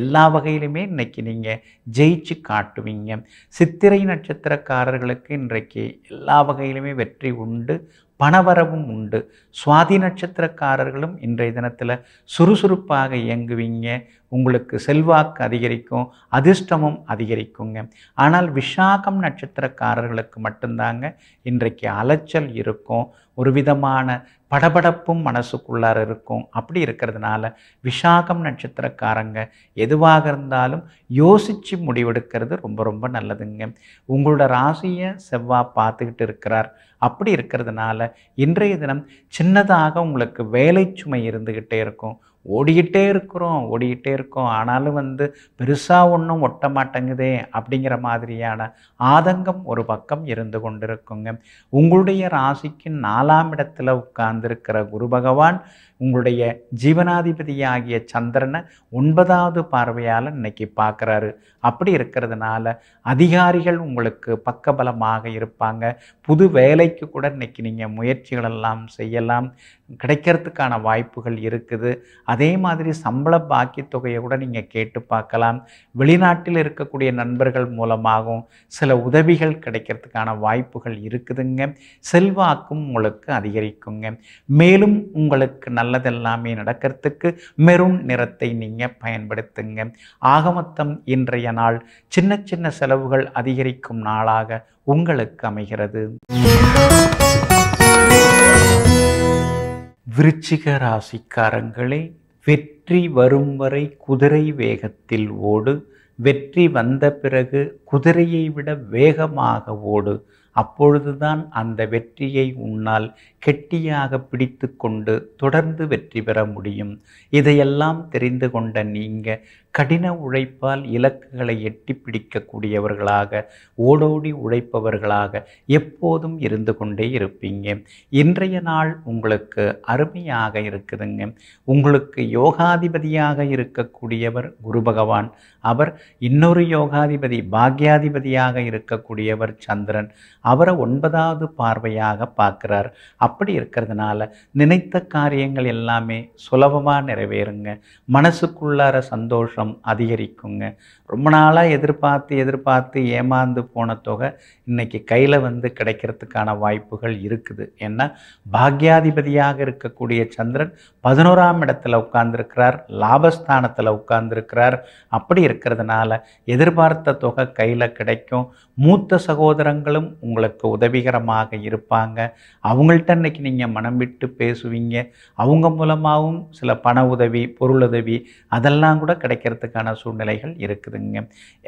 எல்லா வகையிலுமே இன்றைக்கி நீங்கள் ஜெயிச்சு காட்டுவீங்க சித்திரை நட்சத்திரக்காரர்களுக்கு இன்றைக்கு எல்லா வகையிலுமே வெற்றி உண்டு பணவரவும் உண்டு சுவாதி நட்சத்திரக்காரர்களும் இன்றைய தினத்தில் சுறுசுறுப்பாக இயங்குவீங்க உங்களுக்கு செல்வாக்கு அதிகரிக்கும் அதிர்ஷ்டமும் அதிகரிக்குங்க ஆனால் விஷாகம் நட்சத்திரக்காரர்களுக்கு மட்டும்தாங்க இன்றைக்கு அலைச்சல் இருக்கும் ஒரு விதமான படபடப்பும் மனசுக்குள்ளார இருக்கும் அப்படி இருக்கிறதுனால விஷாகம் நட்சத்திரக்காரங்க எதுவாக இருந்தாலும் யோசித்து முடிவெடுக்கிறது ரொம்ப ரொம்ப நல்லதுங்க உங்களோட ராசியை செவ்வாய் பார்த்துக்கிட்டு இருக்கிறார் அப்படி இருக்கிறதுனால இன்றைய தினம் சின்னதாக உங்களுக்கு வேலை சுமை இருந்துக்கிட்டே இருக்கும் ஓடிக்கிட்டே இருக்கிறோம் ஓடிக்கிட்டே இருக்கோம் ஆனாலும் வந்து பெருசாக ஒன்றும் ஒட்ட மாட்டேங்குதே அப்படிங்கிற மாதிரியான ஆதங்கம் ஒரு பக்கம் இருந்து கொண்டிருக்குங்க உங்களுடைய ராசிக்கு நாலாம் இடத்துல உட்கார்ந்துருக்கிற குரு பகவான் உங்களுடைய ஜீவனாதிபதியாகிய சந்திரனை ஒன்பதாவது பார்வையால் இன்னைக்கு பார்க்குறாரு அப்படி இருக்கிறதுனால அதிகாரிகள் உங்களுக்கு பக்கபலமாக இருப்பாங்க புது வேலைக்கு கூட இன்னைக்கு நீங்கள் முயற்சிகளெல்லாம் செய்யலாம் கிடைக்கிறதுக்கான வாய்ப்புகள் இருக்குது அதே மாதிரி சம்பள பாக்கி தொகையை கூட நீங்கள் கேட்டு பார்க்கலாம் வெளிநாட்டில் இருக்கக்கூடிய நண்பர்கள் மூலமாகவும் சில உதவிகள் கிடைக்கிறதுக்கான வாய்ப்புகள் இருக்குதுங்க செல்வாக்கும் உங்களுக்கு அதிகரிக்குங்க மேலும் உங்களுக்கு நல்ல நல்லதெல்லாமே நடக்கிறதுக்கு மெரும் நிறத்தை நீங்கள் பயன்படுத்துங்க ஆகமத்தம் இன்றைய நாள் சின்ன சின்ன செலவுகள் அதிகரிக்கும் நாளாக உங்களுக்கு அமைகிறது விருச்சிக ராசிக்காரங்களே வெற்றி வரும் வரை குதிரை வேகத்தில் ஓடு வெற்றி வந்த பிறகு குதிரையை விட வேகமாக ஓடு அப்பொழுதுதான் அந்த வெற்றியை உன்னால் கெட்டியாக பிடித்து கொண்டு தொடர்ந்து வெற்றி பெற முடியும் இதையெல்லாம் தெரிந்து கொண்ட நீங்கள் கடின உழைப்பால் இலக்குகளை எட்டி பிடிக்கக்கூடியவர்களாக ஓடோடி உழைப்பவர்களாக எப்போதும் இருந்து கொண்டே இருப்பீங்க இன்றைய நாள் உங்களுக்கு அருமையாக இருக்குதுங்க உங்களுக்கு யோகாதிபதியாக இருக்கக்கூடியவர் குரு பகவான் அவர் இன்னொரு யோகாதிபதி பாக்யாதிபதியாக இருக்கக்கூடியவர் சந்திரன் அவரை ஒன்பதாவது பார்வையாக பார்க்குறார் அப்படி இருக்கிறதுனால நினைத்த காரியங்கள் எல்லாமே சுலபமாக நிறைவேறுங்க மனசுக்குள்ளார சந்தோஷம் வருமானம் அதிகரிக்குங்க ரொம்ப நாளாக எதிர்பார்த்து எதிர்பார்த்து ஏமாந்து போன தொகை இன்னைக்கு கையில் வந்து கிடைக்கிறதுக்கான வாய்ப்புகள் இருக்குது ஏன்னா பாக்யாதிபதியாக இருக்கக்கூடிய சந்திரன் பதினோராம் இடத்துல உட்கார்ந்துருக்கிறார் லாபஸ்தானத்தில் உட்கார்ந்துருக்கிறார் அப்படி இருக்கிறதுனால எதிர்பார்த்த தொகை கையில் கிடைக்கும் மூத்த சகோதரங்களும் உங்களுக்கு உதவிகரமாக இருப்பாங்க அவங்கள்ட்ட இன்றைக்கி நீங்கள் மனம் விட்டு பேசுவீங்க அவங்க மூலமாகவும் சில பண உதவி பொருளுதவி அதெல்லாம் கூட கிடைக்கிறது செய்கிறதுக்கான சூழ்நிலைகள் இருக்குதுங்க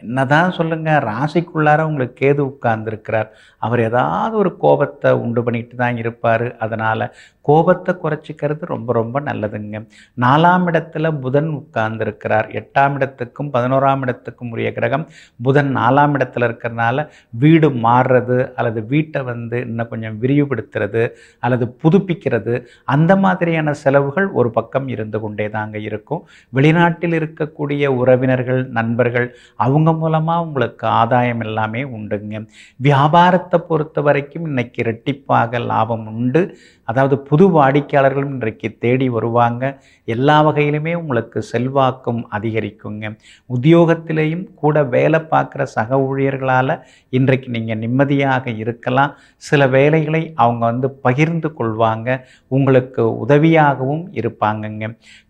என்ன தான் சொல்லுங்கள் ராசிக்குள்ளார உங்களுக்கு கேது உட்கார்ந்துருக்கிறார் அவர் ஏதாவது ஒரு கோபத்தை உண்டு பண்ணிட்டு தான் இருப்பார் அதனால் கோபத்தை குறைச்சிக்கிறது ரொம்ப ரொம்ப நல்லதுங்க நாலாம் இடத்துல புதன் உட்கார்ந்துருக்கிறார் எட்டாம் இடத்துக்கும் பதினோராம் இடத்துக்கும் உரிய கிரகம் புதன் நாலாம் இடத்துல இருக்கிறதுனால வீடு மாறுறது அல்லது வீட்டை வந்து இன்னும் கொஞ்சம் விரிவுபடுத்துறது அல்லது புதுப்பிக்கிறது அந்த மாதிரியான செலவுகள் ஒரு பக்கம் இருந்து கொண்டே தாங்க இருக்கும் வெளிநாட்டில் இருக்கக்கூடிய இருக்கக்கூடிய உறவினர்கள் நண்பர்கள் அவங்க மூலமாக உங்களுக்கு ஆதாயம் எல்லாமே உண்டுங்க வியாபாரத்தை பொறுத்த வரைக்கும் இன்னைக்கு ரெட்டிப்பாக லாபம் உண்டு அதாவது புது வாடிக்கையாளர்களும் இன்றைக்கு தேடி வருவாங்க எல்லா வகையிலுமே உங்களுக்கு செல்வாக்கும் அதிகரிக்குங்க உத்தியோகத்திலேயும் கூட வேலை பார்க்குற சக ஊழியர்களால் இன்றைக்கு நீங்கள் நிம்மதியாக இருக்கலாம் சில வேலைகளை அவங்க வந்து பகிர்ந்து கொள்வாங்க உங்களுக்கு உதவியாகவும் இருப்பாங்கங்க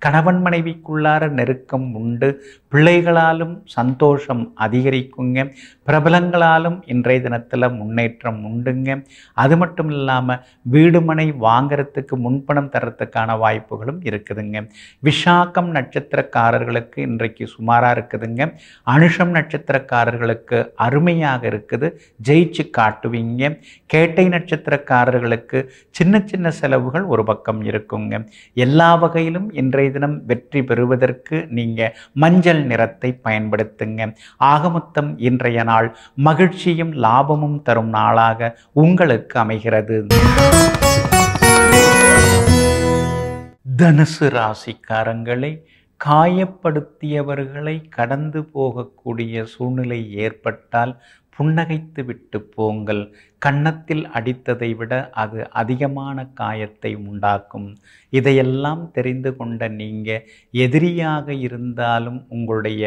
கணவன் மனைவிக்குள்ளார நெருக்கம் உண்டு பிள்ளைகளாலும் சந்தோஷம் அதிகரிக்குங்க பிரபலங்களாலும் இன்றைய தினத்தில் முன்னேற்றம் உண்டுங்க அது மட்டும் இல்லாமல் வீடுமனை வா வாங்கிறதுக்கு முன்பணம் தரத்துக்கான வாய்ப்புகளும் இருக்குதுங்க விஷாக்கம் நட்சத்திரக்காரர்களுக்கு இன்றைக்கு சுமாராக இருக்குதுங்க அனுஷம் நட்சத்திரக்காரர்களுக்கு அருமையாக இருக்குது ஜெயிச்சு காட்டுவீங்க கேட்டை நட்சத்திரக்காரர்களுக்கு சின்ன சின்ன செலவுகள் ஒரு பக்கம் இருக்குங்க எல்லா வகையிலும் இன்றைய தினம் வெற்றி பெறுவதற்கு நீங்கள் மஞ்சள் நிறத்தை பயன்படுத்துங்க ஆகமொத்தம் இன்றைய நாள் மகிழ்ச்சியும் லாபமும் தரும் நாளாக உங்களுக்கு அமைகிறது தனுசு ராசிக்காரங்களை காயப்படுத்தியவர்களை கடந்து போகக்கூடிய சூழ்நிலை ஏற்பட்டால் புன்னகைத்து விட்டு போங்கள் கன்னத்தில் அடித்ததை விட அது அதிகமான காயத்தை உண்டாக்கும் இதையெல்லாம் தெரிந்து கொண்ட நீங்கள் எதிரியாக இருந்தாலும் உங்களுடைய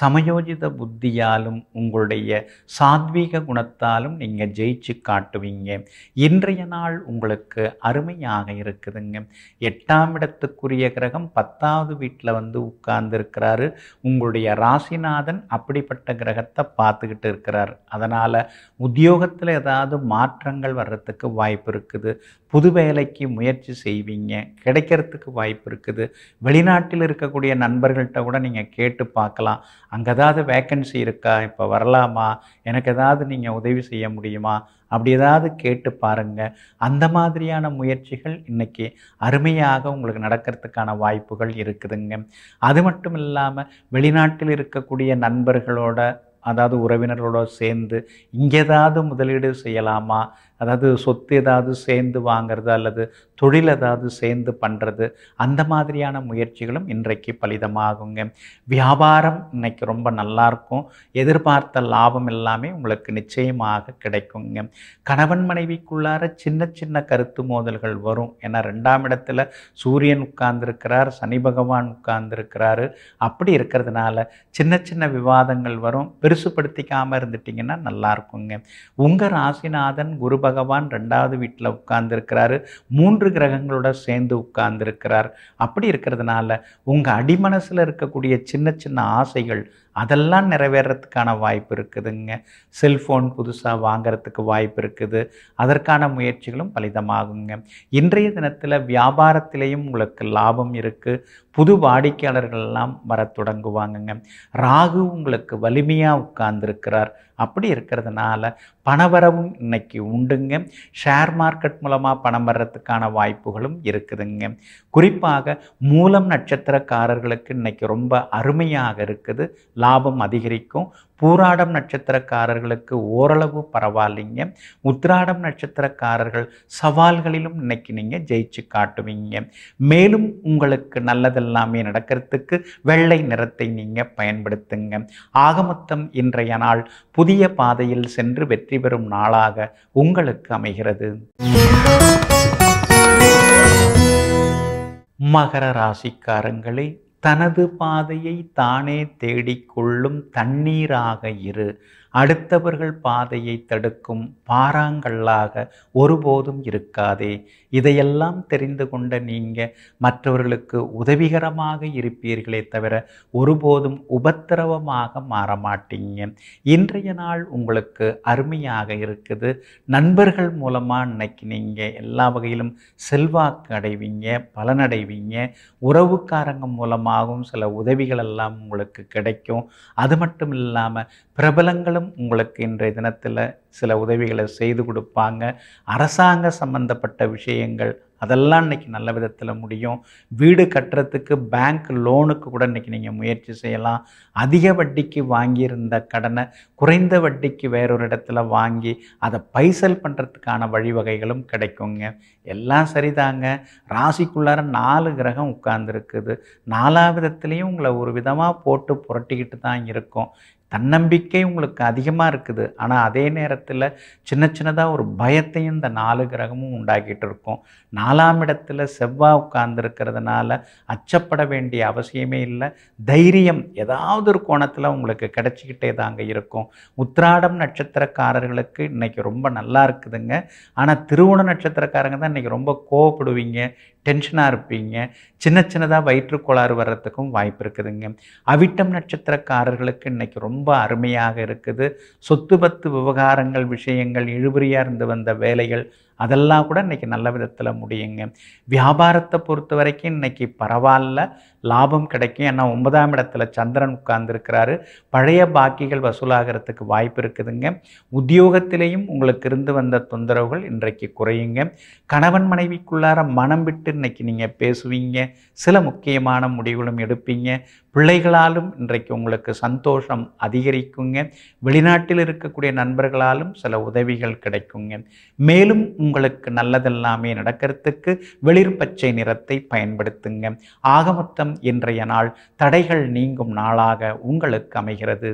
சமயோஜித புத்தியாலும் உங்களுடைய சாத்வீக குணத்தாலும் நீங்கள் ஜெயிச்சு காட்டுவீங்க இன்றைய நாள் உங்களுக்கு அருமையாக இருக்குதுங்க எட்டாம் இடத்துக்குரிய கிரகம் பத்தாவது வீட்டில் வந்து உட்கார்ந்துருக்கிறாரு உங்களுடைய ராசிநாதன் அப்படிப்பட்ட கிரகத்தை பார்த்துக்கிட்டு இருக்கிறார் அதனால் உத்தியோகத்தில் ஏதாவது மாற்றங்கள் வர்றதுக்கு வாய்ப்பு இருக்குது புது வேலைக்கு முயற்சி செய்வீங்க கிடைக்கிறதுக்கு வாய்ப்பு இருக்குது வெளிநாட்டில் இருக்கக்கூடிய நண்பர்கள்ட்ட கூட நீங்கள் கேட்டு பார்க்கலாம் அங்கே ஏதாவது வேக்கன்சி இருக்கா இப்போ வரலாமா எனக்கு ஏதாவது நீங்கள் உதவி செய்ய முடியுமா அப்படி ஏதாவது கேட்டு பாருங்கள் அந்த மாதிரியான முயற்சிகள் இன்றைக்கி அருமையாக உங்களுக்கு நடக்கிறதுக்கான வாய்ப்புகள் இருக்குதுங்க அது மட்டும் இல்லாமல் வெளிநாட்டில் இருக்கக்கூடிய நண்பர்களோட அதாவது உறவினர்களோட சேர்ந்து இங்கே ஏதாவது முதலீடு செய்யலாமா அதாவது சொத்து ஏதாவது சேர்ந்து வாங்கிறது அல்லது தொழில் ஏதாவது சேர்ந்து பண்ணுறது அந்த மாதிரியான முயற்சிகளும் இன்றைக்கு பலிதமாகுங்க வியாபாரம் இன்னைக்கு ரொம்ப நல்லாயிருக்கும் எதிர்பார்த்த லாபம் எல்லாமே உங்களுக்கு நிச்சயமாக கிடைக்குங்க கணவன் மனைவிக்குள்ளார சின்ன சின்ன கருத்து மோதல்கள் வரும் ஏன்னா ரெண்டாம் இடத்துல சூரியன் உட்கார்ந்துருக்கிறார் சனி பகவான் உட்கார்ந்துருக்கிறாரு அப்படி இருக்கிறதுனால சின்ன சின்ன விவாதங்கள் வரும் பெருசுப்படுத்திக்காமல் இருந்துட்டிங்கன்னா நல்லாயிருக்குங்க உங்கள் ராசிநாதன் குரு பகவான் ரெண்டாவது வீட்டில் உட்கார்ந்துருக்கிறாரு மூன்று கிரகங்களோட சேர்ந்து உட்கார்ந்துருக்கிறார் அப்படி இருக்கிறதுனால உங்கள் அடிமனசில் இருக்கக்கூடிய சின்ன சின்ன ஆசைகள் அதெல்லாம் நிறைவேறத்துக்கான வாய்ப்பு இருக்குதுங்க செல்ஃபோன் புதுசாக வாங்கிறதுக்கு வாய்ப்பு இருக்குது அதற்கான முயற்சிகளும் பலிதமாகுங்க இன்றைய தினத்தில் வியாபாரத்திலையும் உங்களுக்கு லாபம் இருக்குது புது வாடிக்கையாளர்கள்லாம் வர தொடங்குவாங்கங்க ராகு உங்களுக்கு வலிமையாக உட்கார்ந்துருக்கிறார் அப்படி இருக்கிறதுனால பணவரவும் இன்னைக்கு உண்டுங்க ஷேர் மார்க்கெட் மூலமாக பணம் வர்றதுக்கான வாய்ப்புகளும் இருக்குதுங்க குறிப்பாக மூலம் நட்சத்திரக்காரர்களுக்கு இன்னைக்கு ரொம்ப அருமையாக இருக்குது லாபம் அதிகரிக்கும் பூராடம் நட்சத்திரக்காரர்களுக்கு ஓரளவு பரவாயில்லைங்க உத்ராடம் நட்சத்திரக்காரர்கள் சவால்களிலும் இன்னைக்கு நீங்கள் ஜெயிச்சு காட்டுவீங்க மேலும் உங்களுக்கு நல்லதெல்லாமே நடக்கிறதுக்கு வெள்ளை நிறத்தை நீங்கள் பயன்படுத்துங்க ஆகமொத்தம் இன்றைய நாள் புதிய பாதையில் சென்று வெற்றி பெறும் நாளாக உங்களுக்கு அமைகிறது மகர ராசிக்காரங்களே தனது பாதையை தானே தேடிக்கொள்ளும் தண்ணீராக இரு அடுத்தவர்கள் பாதையை தடுக்கும் பாறாங்கல்லாக ஒருபோதும் இருக்காதே இதையெல்லாம் தெரிந்து கொண்ட நீங்கள் மற்றவர்களுக்கு உதவிகரமாக இருப்பீர்களே தவிர ஒருபோதும் உபத்திரவமாக மாற மாட்டீங்க இன்றைய நாள் உங்களுக்கு அருமையாக இருக்குது நண்பர்கள் மூலமாக இன்னைக்கு நீங்கள் எல்லா வகையிலும் செல்வாக்கு அடைவீங்க பலனடைவீங்க உறவுக்காரங்க மூலமாகவும் சில உதவிகள் எல்லாம் உங்களுக்கு கிடைக்கும் அது மட்டும் இல்லாமல் பிரபலங்களும் உங்களுக்கு இன்றைய தினத்தில் சில உதவிகளை செய்து கொடுப்பாங்க அரசாங்க சம்பந்தப்பட்ட விஷயங்கள் அதெல்லாம் இன்றைக்கி நல்ல விதத்தில் முடியும் வீடு கட்டுறதுக்கு பேங்க் லோனுக்கு கூட இன்றைக்கி நீங்கள் முயற்சி செய்யலாம் அதிக வட்டிக்கு வாங்கியிருந்த கடனை குறைந்த வட்டிக்கு வேறொரு இடத்துல வாங்கி அதை பைசல் பண்ணுறதுக்கான வழிவகைகளும் கிடைக்குங்க எல்லாம் சரிதாங்க ராசிக்குள்ளார நாலு கிரகம் உட்கார்ந்துருக்குது நாலா விதத்துலேயும் உங்களை ஒரு விதமாக போட்டு புரட்டிக்கிட்டு தான் இருக்கும் தன்னம்பிக்கை உங்களுக்கு அதிகமாக இருக்குது ஆனால் அதே நேரத்தில் சின்ன சின்னதாக ஒரு பயத்தையும் இந்த நாலு கிரகமும் உண்டாக்கிட்டு இருக்கும் நாலாம் இடத்துல செவ்வாய் உட்கார்ந்துருக்கிறதுனால அச்சப்பட வேண்டிய அவசியமே இல்லை தைரியம் ஏதாவது ஒரு கோணத்தில் உங்களுக்கு கிடச்சிக்கிட்டே தாங்க இருக்கும் உத்ராடம் நட்சத்திரக்காரர்களுக்கு இன்றைக்கி ரொம்ப நல்லா இருக்குதுங்க ஆனால் திருவண நட்சத்திரக்காரங்க தான் இன்றைக்கி ரொம்ப கோவப்படுவீங்க டென்ஷனாக இருப்பீங்க சின்ன சின்னதாக வயிற்றுக்கோளாறு வர்றதுக்கும் வாய்ப்பு இருக்குதுங்க அவிட்டம் நட்சத்திரக்காரர்களுக்கு இன்றைக்கி ரொம்ப அருமையாக இருக்குது சொத்து பத்து விவகாரங்கள் விஷயங்கள் இழுபறியாக இருந்து வந்த வேலைகள் அதெல்லாம் கூட இன்றைக்கி நல்ல விதத்தில் முடியுங்க வியாபாரத்தை பொறுத்த வரைக்கும் இன்றைக்கி பரவாயில்ல லாபம் கிடைக்கும் ஏன்னா ஒன்பதாம் இடத்துல சந்திரன் உட்கார்ந்துருக்கிறாரு பழைய பாக்கிகள் வசூலாகிறதுக்கு வாய்ப்பு இருக்குதுங்க உத்தியோகத்திலையும் உங்களுக்கு இருந்து வந்த தொந்தரவுகள் இன்றைக்கு குறையுங்க கணவன் மனைவிக்குள்ளார மனம் விட்டு இன்றைக்கி நீங்கள் பேசுவீங்க சில முக்கியமான முடிவுகளும் எடுப்பீங்க பிள்ளைகளாலும் இன்றைக்கு உங்களுக்கு சந்தோஷம் அதிகரிக்குங்க வெளிநாட்டில் இருக்கக்கூடிய நண்பர்களாலும் சில உதவிகள் கிடைக்குங்க மேலும் உங்களுக்கு நல்லதெல்லாமே நடக்கிறதுக்கு வெளிர்பச்சை நிறத்தை பயன்படுத்துங்க ஆகமொத்தம் இன்றைய நாள் தடைகள் நீங்கும் நாளாக உங்களுக்கு அமைகிறது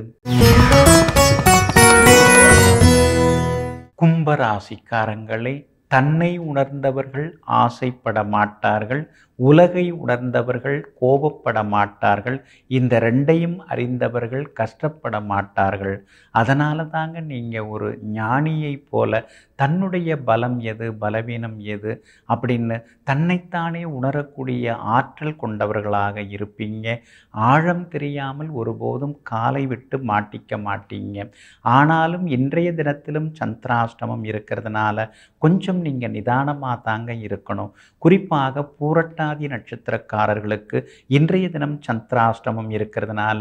கும்பராசிக்காரங்களை தன்னை உணர்ந்தவர்கள் ஆசைப்பட மாட்டார்கள் உலகை உணர்ந்தவர்கள் கோபப்பட மாட்டார்கள் இந்த ரெண்டையும் அறிந்தவர்கள் கஷ்டப்பட மாட்டார்கள் அதனால தாங்க நீங்கள் ஒரு ஞானியைப் போல தன்னுடைய பலம் எது பலவீனம் எது அப்படின்னு தன்னைத்தானே உணரக்கூடிய ஆற்றல் கொண்டவர்களாக இருப்பீங்க ஆழம் தெரியாமல் ஒருபோதும் காலை விட்டு மாட்டிக்க மாட்டீங்க ஆனாலும் இன்றைய தினத்திலும் சந்திராஷ்டமம் இருக்கிறதுனால கொஞ்சம் நீங்கள் நிதானமாக தாங்க இருக்கணும் குறிப்பாக பூரட்ட பூரட்டாதி நட்சத்திரக்காரர்களுக்கு இன்றைய தினம் சந்திராஷ்டமம் இருக்கிறதுனால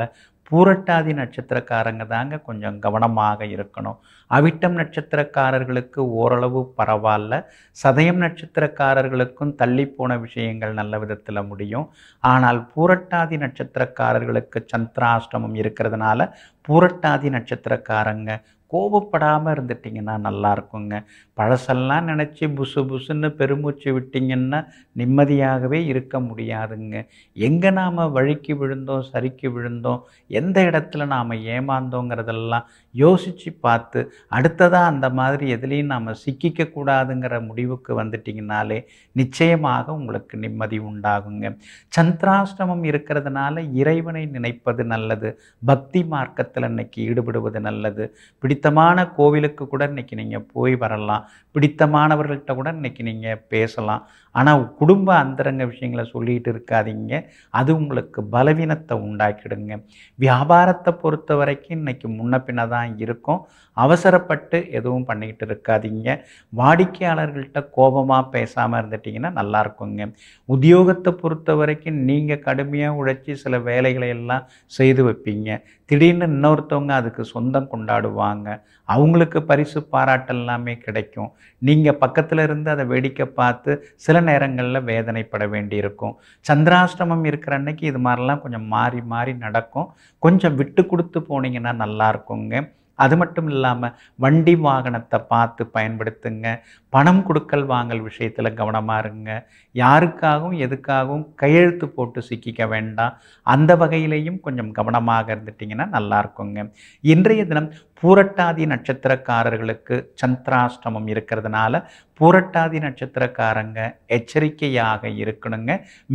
பூரட்டாதி நட்சத்திரக்காரங்க தாங்க கொஞ்சம் கவனமாக இருக்கணும் அவிட்டம் நட்சத்திரக்காரர்களுக்கு ஓரளவு பரவாயில்ல சதயம் நட்சத்திரக்காரர்களுக்கும் தள்ளி போன விஷயங்கள் நல்ல விதத்தில் முடியும் ஆனால் பூரட்டாதி நட்சத்திரக்காரர்களுக்கு சந்திராஷ்டமம் இருக்கிறதுனால பூரட்டாதி நட்சத்திரக்காரங்க கோபப்படாமல் இருந்துட்டிங்கன்னா நல்லா இருக்குங்க பழசெல்லாம் நினச்சி புசு புசுன்னு பெருமூச்சு விட்டிங்கன்னா நிம்மதியாகவே இருக்க முடியாதுங்க எங்கே நாம் வழுக்கி விழுந்தோம் சறுக்கி விழுந்தோம் எந்த இடத்துல நாம் ஏமாந்தோங்கிறதெல்லாம் யோசித்து பார்த்து அடுத்ததாக அந்த மாதிரி எதுலேயும் நாம் சிக்கிக்கக்கூடாதுங்கிற முடிவுக்கு வந்துட்டிங்கனாலே நிச்சயமாக உங்களுக்கு நிம்மதி உண்டாகுங்க சந்திராஷ்டமம் இருக்கிறதுனால இறைவனை நினைப்பது நல்லது பக்தி மார்க்கத்தில் இன்னைக்கு ஈடுபடுவது நல்லது பிடித்தமான கோவிலுக்கு கூட இன்னைக்கு நீங்கள் போய் வரலாம் பிடித்தமானவர்கள்ட்ட கூட இன்றைக்கி நீங்கள் பேசலாம் ஆனால் குடும்ப அந்தரங்க விஷயங்களை சொல்லிகிட்டு இருக்காதீங்க அது உங்களுக்கு பலவீனத்தை உண்டாக்கிடுங்க வியாபாரத்தை பொறுத்த வரைக்கும் இன்றைக்கி முன்ன பின்ன தான் இருக்கும் அவசரப்பட்டு எதுவும் பண்ணிக்கிட்டு இருக்காதீங்க வாடிக்கையாளர்கள்ட்ட கோபமாக பேசாமல் இருந்துட்டிங்கன்னா நல்லாயிருக்குங்க உத்தியோகத்தை பொறுத்த வரைக்கும் நீங்கள் கடுமையாக உழைச்சி சில வேலைகளை எல்லாம் செய்து வைப்பீங்க திடீர்னு இன்னொருத்தவங்க அதுக்கு சொந்தம் கொண்டாடுவாங்க அவங்களுக்கு பரிசு பாராட்டு எல்லாமே கிடைக்கும் நீங்கள் பக்கத்தில் இருந்து அதை வேடிக்கை பார்த்து சில நேரங்களில் வேதனைப்பட வேண்டியிருக்கும் சந்திராஷ்டமம் இருக்கிற அன்னைக்கு இது மாதிரிலாம் கொஞ்சம் மாறி மாறி நடக்கும் கொஞ்சம் விட்டு கொடுத்து போனீங்கன்னா நல்லா இருக்குங்க அது மட்டும் இல்லாமல் வண்டி வாகனத்தை பார்த்து பயன்படுத்துங்க பணம் கொடுக்கல் வாங்கல் விஷயத்தில் கவனமாக இருங்க யாருக்காகவும் எதுக்காகவும் கையெழுத்து போட்டு சிக்கிக்க வேண்டாம் அந்த வகையிலையும் கொஞ்சம் கவனமாக இருந்துட்டிங்கன்னா நல்லாயிருக்குங்க இன்றைய தினம் பூரட்டாதி நட்சத்திரக்காரர்களுக்கு சந்திராஷ்டமம் இருக்கிறதுனால பூரட்டாதி நட்சத்திரக்காரங்க எச்சரிக்கையாக இருக்கணுங்க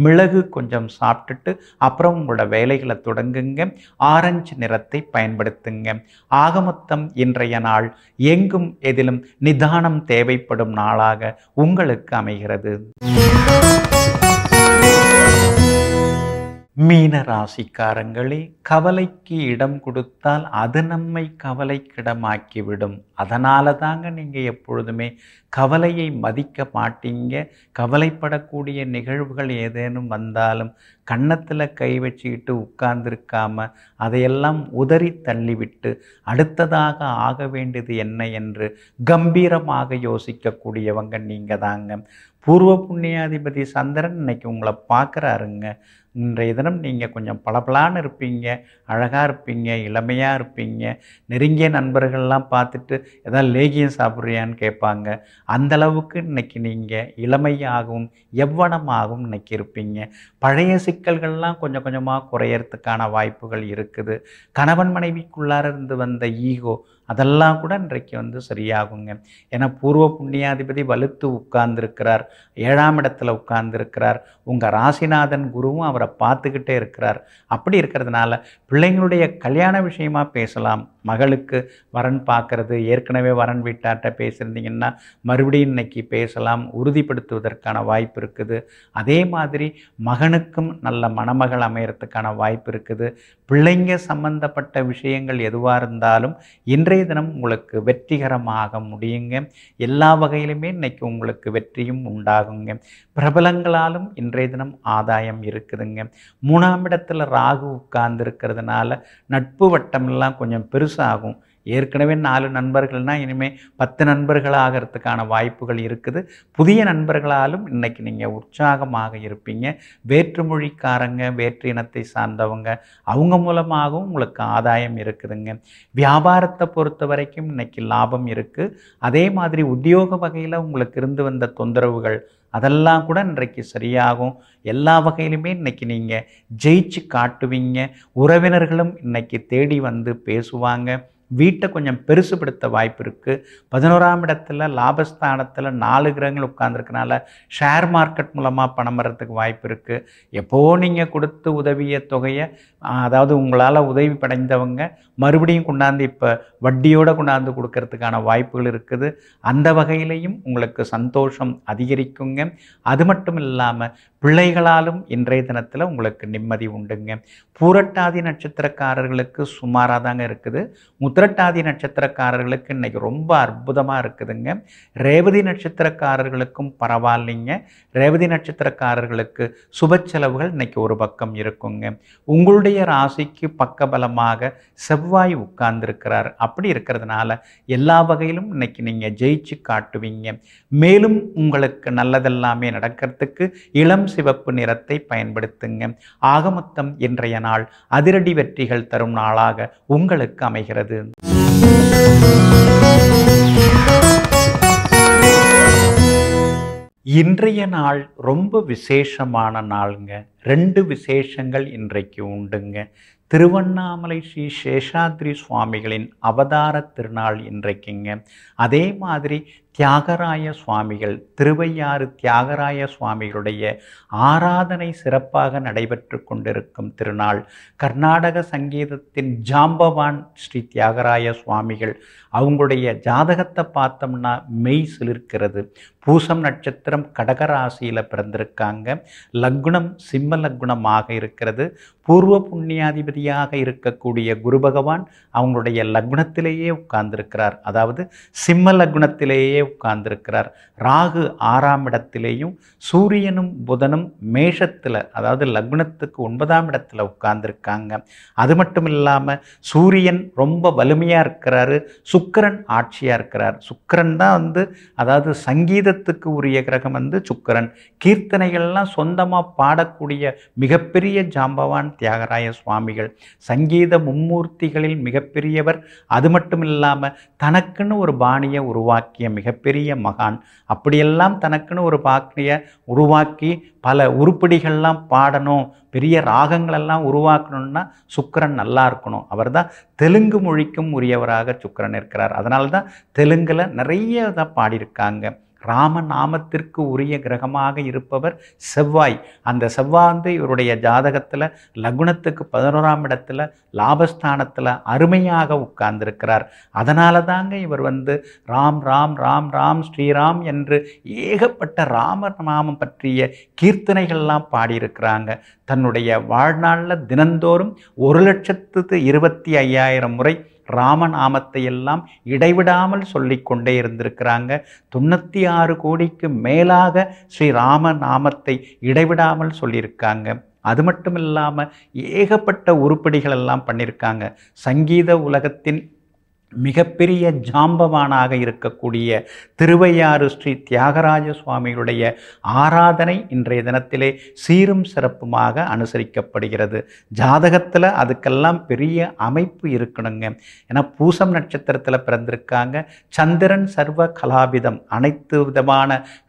மிளகு கொஞ்சம் சாப்பிட்டுட்டு அப்புறம் உங்களோட வேலைகளை தொடங்குங்க ஆரஞ்சு நிறத்தை பயன்படுத்துங்க ஆகமொத்தம் இன்றைய நாள் எங்கும் எதிலும் நிதானம் தேவைப்படும் நாளாக உங்களுக்கு அமைகிறது மீன ராசிக்காரங்களே கவலைக்கு இடம் கொடுத்தால் அது நம்மை கவலைக்கிடமாக்கிவிடும் அதனால தாங்க நீங்கள் எப்பொழுதுமே கவலையை மதிக்க மாட்டீங்க கவலைப்படக்கூடிய நிகழ்வுகள் ஏதேனும் வந்தாலும் கன்னத்தில் கை வச்சுக்கிட்டு உட்கார்ந்துருக்காம அதையெல்லாம் உதறி தள்ளிவிட்டு அடுத்ததாக ஆக வேண்டியது என்ன என்று கம்பீரமாக யோசிக்கக்கூடியவங்க நீங்கள் தாங்க பூர்வ புண்ணியாதிபதி சந்திரன் இன்னைக்கு உங்களை பார்க்குறாருங்க இன்றைய தினம் நீங்கள் கொஞ்சம் பளபளான்னு இருப்பீங்க அழகாக இருப்பீங்க இளமையாக இருப்பீங்க நெருங்கிய நண்பர்கள்லாம் பார்த்துட்டு எதாவது லேகியம் சாப்பிட்றியான்னு கேட்பாங்க அந்தளவுக்கு இன்றைக்கி நீங்கள் இளமையாகவும் எவ்வளமாகவும் இன்றைக்கி இருப்பீங்க பழைய சிக்கல்கள்லாம் கொஞ்சம் கொஞ்சமாக குறையறதுக்கான வாய்ப்புகள் இருக்குது கணவன் மனைவிக்குள்ளார இருந்து வந்த ஈகோ அதெல்லாம் கூட இன்றைக்கு வந்து சரியாகுங்க ஏன்னா பூர்வ புண்ணியாதிபதி வலுத்து உட்கார்ந்துருக்கிறார் ஏழாம் இடத்துல உட்கார்ந்துருக்கிறார் உங்கள் ராசிநாதன் குருவும் அவர் அவரை பார்த்துக்கிட்டே இருக்கிறார் அப்படி இருக்கிறதுனால பிள்ளைங்களுடைய கல்யாண விஷயமா பேசலாம் மகளுக்கு வரன் பார்க்கறது ஏற்கனவே வரன் வீட்டார்கிட்ட பேசியிருந்தீங்கன்னா மறுபடியும் இன்னைக்கு பேசலாம் உறுதிப்படுத்துவதற்கான வாய்ப்பு இருக்குது அதே மாதிரி மகனுக்கும் நல்ல மணமகள் அமையறதுக்கான வாய்ப்பு இருக்குது பிள்ளைங்க சம்பந்தப்பட்ட விஷயங்கள் எதுவாக இருந்தாலும் இன்றைய தினம் உங்களுக்கு வெற்றிகரமாக முடியுங்க எல்லா வகையிலுமே இன்னைக்கு உங்களுக்கு வெற்றியும் உண்டாகுங்க பிரபலங்களாலும் இன்றைய தினம் ஆதாயம் இருக்குதுங்க வருங்க மூணாம் இடத்துல ராகு உட்கார்ந்து இருக்கிறதுனால நட்பு வட்டமெல்லாம் கொஞ்சம் பெருசாகும் ஏற்கனவே நாலு நண்பர்கள்னால் இனிமேல் பத்து நண்பர்களாகிறதுக்கான வாய்ப்புகள் இருக்குது புதிய நண்பர்களாலும் இன்றைக்கி நீங்கள் உற்சாகமாக இருப்பீங்க வேற்றுமொழிக்காரங்க வேற்று இனத்தை சார்ந்தவங்க அவங்க மூலமாகவும் உங்களுக்கு ஆதாயம் இருக்குதுங்க வியாபாரத்தை பொறுத்த வரைக்கும் இன்றைக்கி லாபம் இருக்குது அதே மாதிரி உத்தியோக வகையில் உங்களுக்கு இருந்து வந்த தொந்தரவுகள் அதெல்லாம் கூட இன்றைக்கு சரியாகும் எல்லா வகையிலுமே இன்றைக்கி நீங்கள் ஜெயிச்சு காட்டுவீங்க உறவினர்களும் இன்றைக்கி தேடி வந்து பேசுவாங்க வீட்டை கொஞ்சம் பெருசுபடுத்த வாய்ப்பு இருக்குது பதினோராம் இடத்துல லாபஸ்தானத்தில் நாலு கிரகங்கள் உட்காந்துருக்கனால ஷேர் மார்க்கெட் மூலமாக பணம் வர்றதுக்கு வாய்ப்பு இருக்குது எப்போ நீங்கள் கொடுத்து உதவிய தொகையை அதாவது உங்களால் உதவி படைந்தவங்க மறுபடியும் கொண்டாந்து இப்போ வட்டியோடு கொண்டாந்து கொடுக்கறதுக்கான வாய்ப்புகள் இருக்குது அந்த வகையிலையும் உங்களுக்கு சந்தோஷம் அதிகரிக்குங்க அது மட்டும் இல்லாமல் பிள்ளைகளாலும் இன்றைய தினத்தில் உங்களுக்கு நிம்மதி உண்டுங்க பூரட்டாதி நட்சத்திரக்காரர்களுக்கு சுமாராக தாங்க இருக்குது முத்த உத்திரட்டாதி நட்சத்திரக்காரர்களுக்கு இன்றைக்கி ரொம்ப அற்புதமாக இருக்குதுங்க ரேவதி நட்சத்திரக்காரர்களுக்கும் பரவாயில்லைங்க ரேவதி நட்சத்திரக்காரர்களுக்கு சுப செலவுகள் இன்றைக்கி ஒரு பக்கம் இருக்குங்க உங்களுடைய ராசிக்கு பக்கபலமாக செவ்வாய் உட்கார்ந்துருக்கிறார் அப்படி இருக்கிறதுனால எல்லா வகையிலும் இன்றைக்கி நீங்கள் ஜெயிச்சு காட்டுவீங்க மேலும் உங்களுக்கு நல்லதெல்லாமே நடக்கிறதுக்கு இளம் சிவப்பு நிறத்தை பயன்படுத்துங்க ஆகமொத்தம் இன்றைய நாள் அதிரடி வெற்றிகள் தரும் நாளாக உங்களுக்கு அமைகிறது கண்ணன் இன்றைய நாள் ரொம்ப விசேஷமான நாளுங்க ரெண்டு விசேஷங்கள் இன்றைக்கு உண்டுங்க திருவண்ணாமலை ஸ்ரீ சேஷாத்ரி சுவாமிகளின் அவதார திருநாள் இன்றைக்குங்க அதே மாதிரி தியாகராய சுவாமிகள் திருவையாறு தியாகராய சுவாமிகளுடைய ஆராதனை சிறப்பாக நடைபெற்று கொண்டிருக்கும் திருநாள் கர்நாடக சங்கீதத்தின் ஜாம்பவான் ஸ்ரீ தியாகராய சுவாமிகள் அவங்களுடைய ஜாதகத்தை பார்த்தோம்னா மெய் சிலிர்க்கிறது பூசம் நட்சத்திரம் கடகராசியில் பிறந்திருக்காங்க லக்குணம் சிம்ம லக்னமாக இருக்கிறது பூர்வ புண்ணியாதிபதியாக இருக்கக்கூடிய குரு பகவான் அவங்களுடைய லக்னத்திலேயே உட்கார்ந்திருக்கிறார் அதாவது சிம்ம லக்னத்திலேயே உட்கார்ந்திருக்கிறார் ராகு ஆறாம் இடத்திலேயும் சூரியனும் புதனும் மேஷத்தில் அதாவது லக்னத்துக்கு ஒன்பதாம் இடத்துல உட்கார்ந்துருக்காங்க அது மட்டும் இல்லாமல் சூரியன் ரொம்ப வலிமையாக இருக்கிறாரு சுக்கரன் ஆட்சியாக இருக்கிறார் சுக்கரன் தான் வந்து அதாவது சங்கீதத்துக்கு உரிய கிரகம் வந்து சுக்கரன் கீர்த்தனைகள்லாம் சொந்தமாக பாடக்கூடிய மிகப்பெரிய ஜாம்பவான் தியாகராய சுவாமிகள் சங்கீத மும்மூர்த்திகளில் மிகப்பெரியவர் அது மட்டும் இல்லாமல் தனக்குன்னு ஒரு பாணியை உருவாக்கிய மிக மிகப்பெரிய மகான் அப்படியெல்லாம் தனக்குன்னு ஒரு பாக்கிய உருவாக்கி பல உருப்படிகள்லாம் பாடணும் பெரிய ராகங்களெல்லாம் உருவாக்கணும்னா சுக்கரன் நல்லா இருக்கணும் அவர் தான் தெலுங்கு மொழிக்கும் உரியவராக சுக்கரன் இருக்கிறார் அதனால தான் தெலுங்கில் நிறைய இதாக பாடியிருக்காங்க ராம நாமத்திற்கு உரிய கிரகமாக இருப்பவர் செவ்வாய் அந்த செவ்வாய் வந்து இவருடைய ஜாதகத்தில் லகுணத்துக்கு பதினோராம் இடத்துல லாபஸ்தானத்தில் அருமையாக உட்கார்ந்திருக்கிறார் அதனால தாங்க இவர் வந்து ராம் ராம் ராம் ராம் ஸ்ரீராம் என்று ஏகப்பட்ட ராம நாமம் பற்றிய கீர்த்தனைகள்லாம் பாடியிருக்கிறாங்க தன்னுடைய வாழ்நாளில் தினந்தோறும் ஒரு லட்சத்து இருபத்தி ஐயாயிரம் முறை ராமநாமத்தையெல்லாம் இடைவிடாமல் சொல்லிக்கொண்டே இருந்திருக்கிறாங்க தொண்ணூற்றி ஆறு கோடிக்கு மேலாக ஸ்ரீ ராமநாமத்தை இடைவிடாமல் சொல்லியிருக்காங்க அது மட்டும் இல்லாமல் ஏகப்பட்ட உருப்படிகள் எல்லாம் பண்ணியிருக்காங்க சங்கீத உலகத்தின் மிகப்பெரிய ஜாம்பவானாக இருக்கக்கூடிய திருவையாறு ஸ்ரீ தியாகராஜ சுவாமிகளுடைய ஆராதனை இன்றைய தினத்திலே சீரும் சிறப்புமாக அனுசரிக்கப்படுகிறது ஜாதகத்தில் அதுக்கெல்லாம் பெரிய அமைப்பு இருக்கணுங்க ஏன்னா பூசம் நட்சத்திரத்தில் பிறந்திருக்காங்க சந்திரன் சர்வ கலாபிதம் அனைத்து விதமான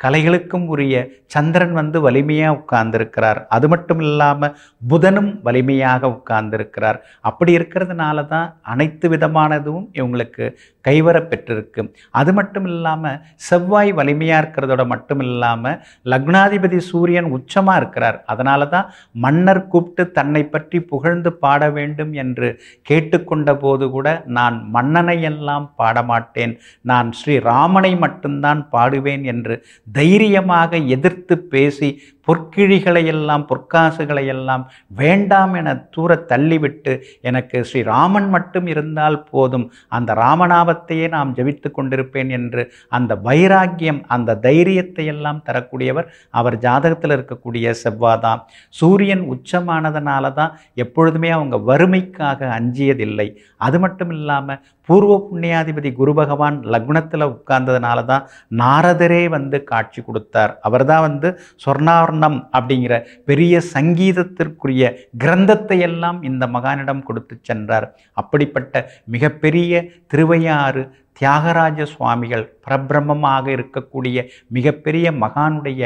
கலைகளுக்கும் உரிய சந்திரன் வந்து வலிமையாக உட்கார்ந்திருக்கிறார் அது மட்டும் இல்லாமல் புதனும் வலிமையாக உட்கார்ந்திருக்கிறார் அப்படி இருக்கிறதுனால தான் அனைத்து விதமானதும் இவங்க உங்களுக்கு கைவரப்பெற்றிருக்கு அது மட்டும் இல்லாமல் செவ்வாய் வலிமையாக இருக்கிறதோட மட்டும் இல்லாமல் லக்னாதிபதி சூரியன் உச்சமாக இருக்கிறார் அதனால தான் மன்னர் கூப்பிட்டு தன்னை பற்றி புகழ்ந்து பாட வேண்டும் என்று கேட்டுக்கொண்ட போது கூட நான் மன்னனை எல்லாம் பாடமாட்டேன் நான் ஸ்ரீராமனை மட்டும்தான் பாடுவேன் என்று தைரியமாக எதிர்த்து பேசி பொற்கிழிகளையெல்லாம் பொற்காசுகளையெல்லாம் வேண்டாம் என தூர தள்ளிவிட்டு எனக்கு ஸ்ரீ ராமன் மட்டும் இருந்தால் போதும் அந்த ராமநாபத்தையே நாம் ஜபித்து கொண்டிருப்பேன் என்று அந்த வைராக்கியம் அந்த தைரியத்தை எல்லாம் தரக்கூடியவர் அவர் ஜாதகத்தில் இருக்கக்கூடிய செவ்வாதான் சூரியன் உச்சமானதுனால தான் எப்பொழுதுமே அவங்க வறுமைக்காக அஞ்சியதில்லை அது மட்டும் இல்லாமல் பூர்வ புண்ணியாதிபதி குரு பகவான் லக்னத்தில் உட்கார்ந்ததுனால தான் நாரதரே வந்து காட்சி கொடுத்தார் அவர் தான் வந்து சொர்ணா சுவர்ணம் அப்படிங்கிற பெரிய சங்கீதத்திற்குரிய கிரந்தத்தை எல்லாம் இந்த மகானிடம் கொடுத்து சென்றார் அப்படிப்பட்ட மிகப்பெரிய திருவையாறு தியாகராஜ சுவாமிகள் பரபிரம்மமாக இருக்கக்கூடிய மிகப்பெரிய மகானுடைய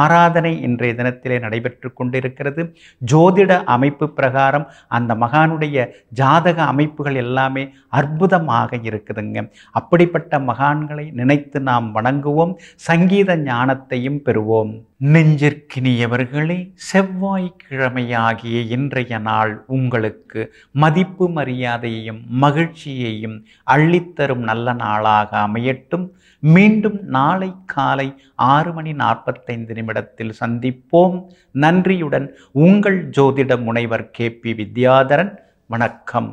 ஆராதனை இன்றைய தினத்திலே நடைபெற்று கொண்டிருக்கிறது ஜோதிட அமைப்பு பிரகாரம் அந்த மகானுடைய ஜாதக அமைப்புகள் எல்லாமே அற்புதமாக இருக்குதுங்க அப்படிப்பட்ட மகான்களை நினைத்து நாம் வணங்குவோம் சங்கீத ஞானத்தையும் பெறுவோம் நெஞ்சிற்கினியவர்களே செவ்வாய்க்கிழமையாகிய இன்றைய நாள் உங்களுக்கு மதிப்பு மரியாதையையும் மகிழ்ச்சியையும் அள்ளித்தரும் நல்ல நாளாக அமையட்டும் மீண்டும் நாளை காலை ஆறு மணி நாற்பத்தைந்து நிமிடத்தில் சந்திப்போம் நன்றியுடன் உங்கள் ஜோதிட முனைவர் கே பி வித்யாதரன் வணக்கம்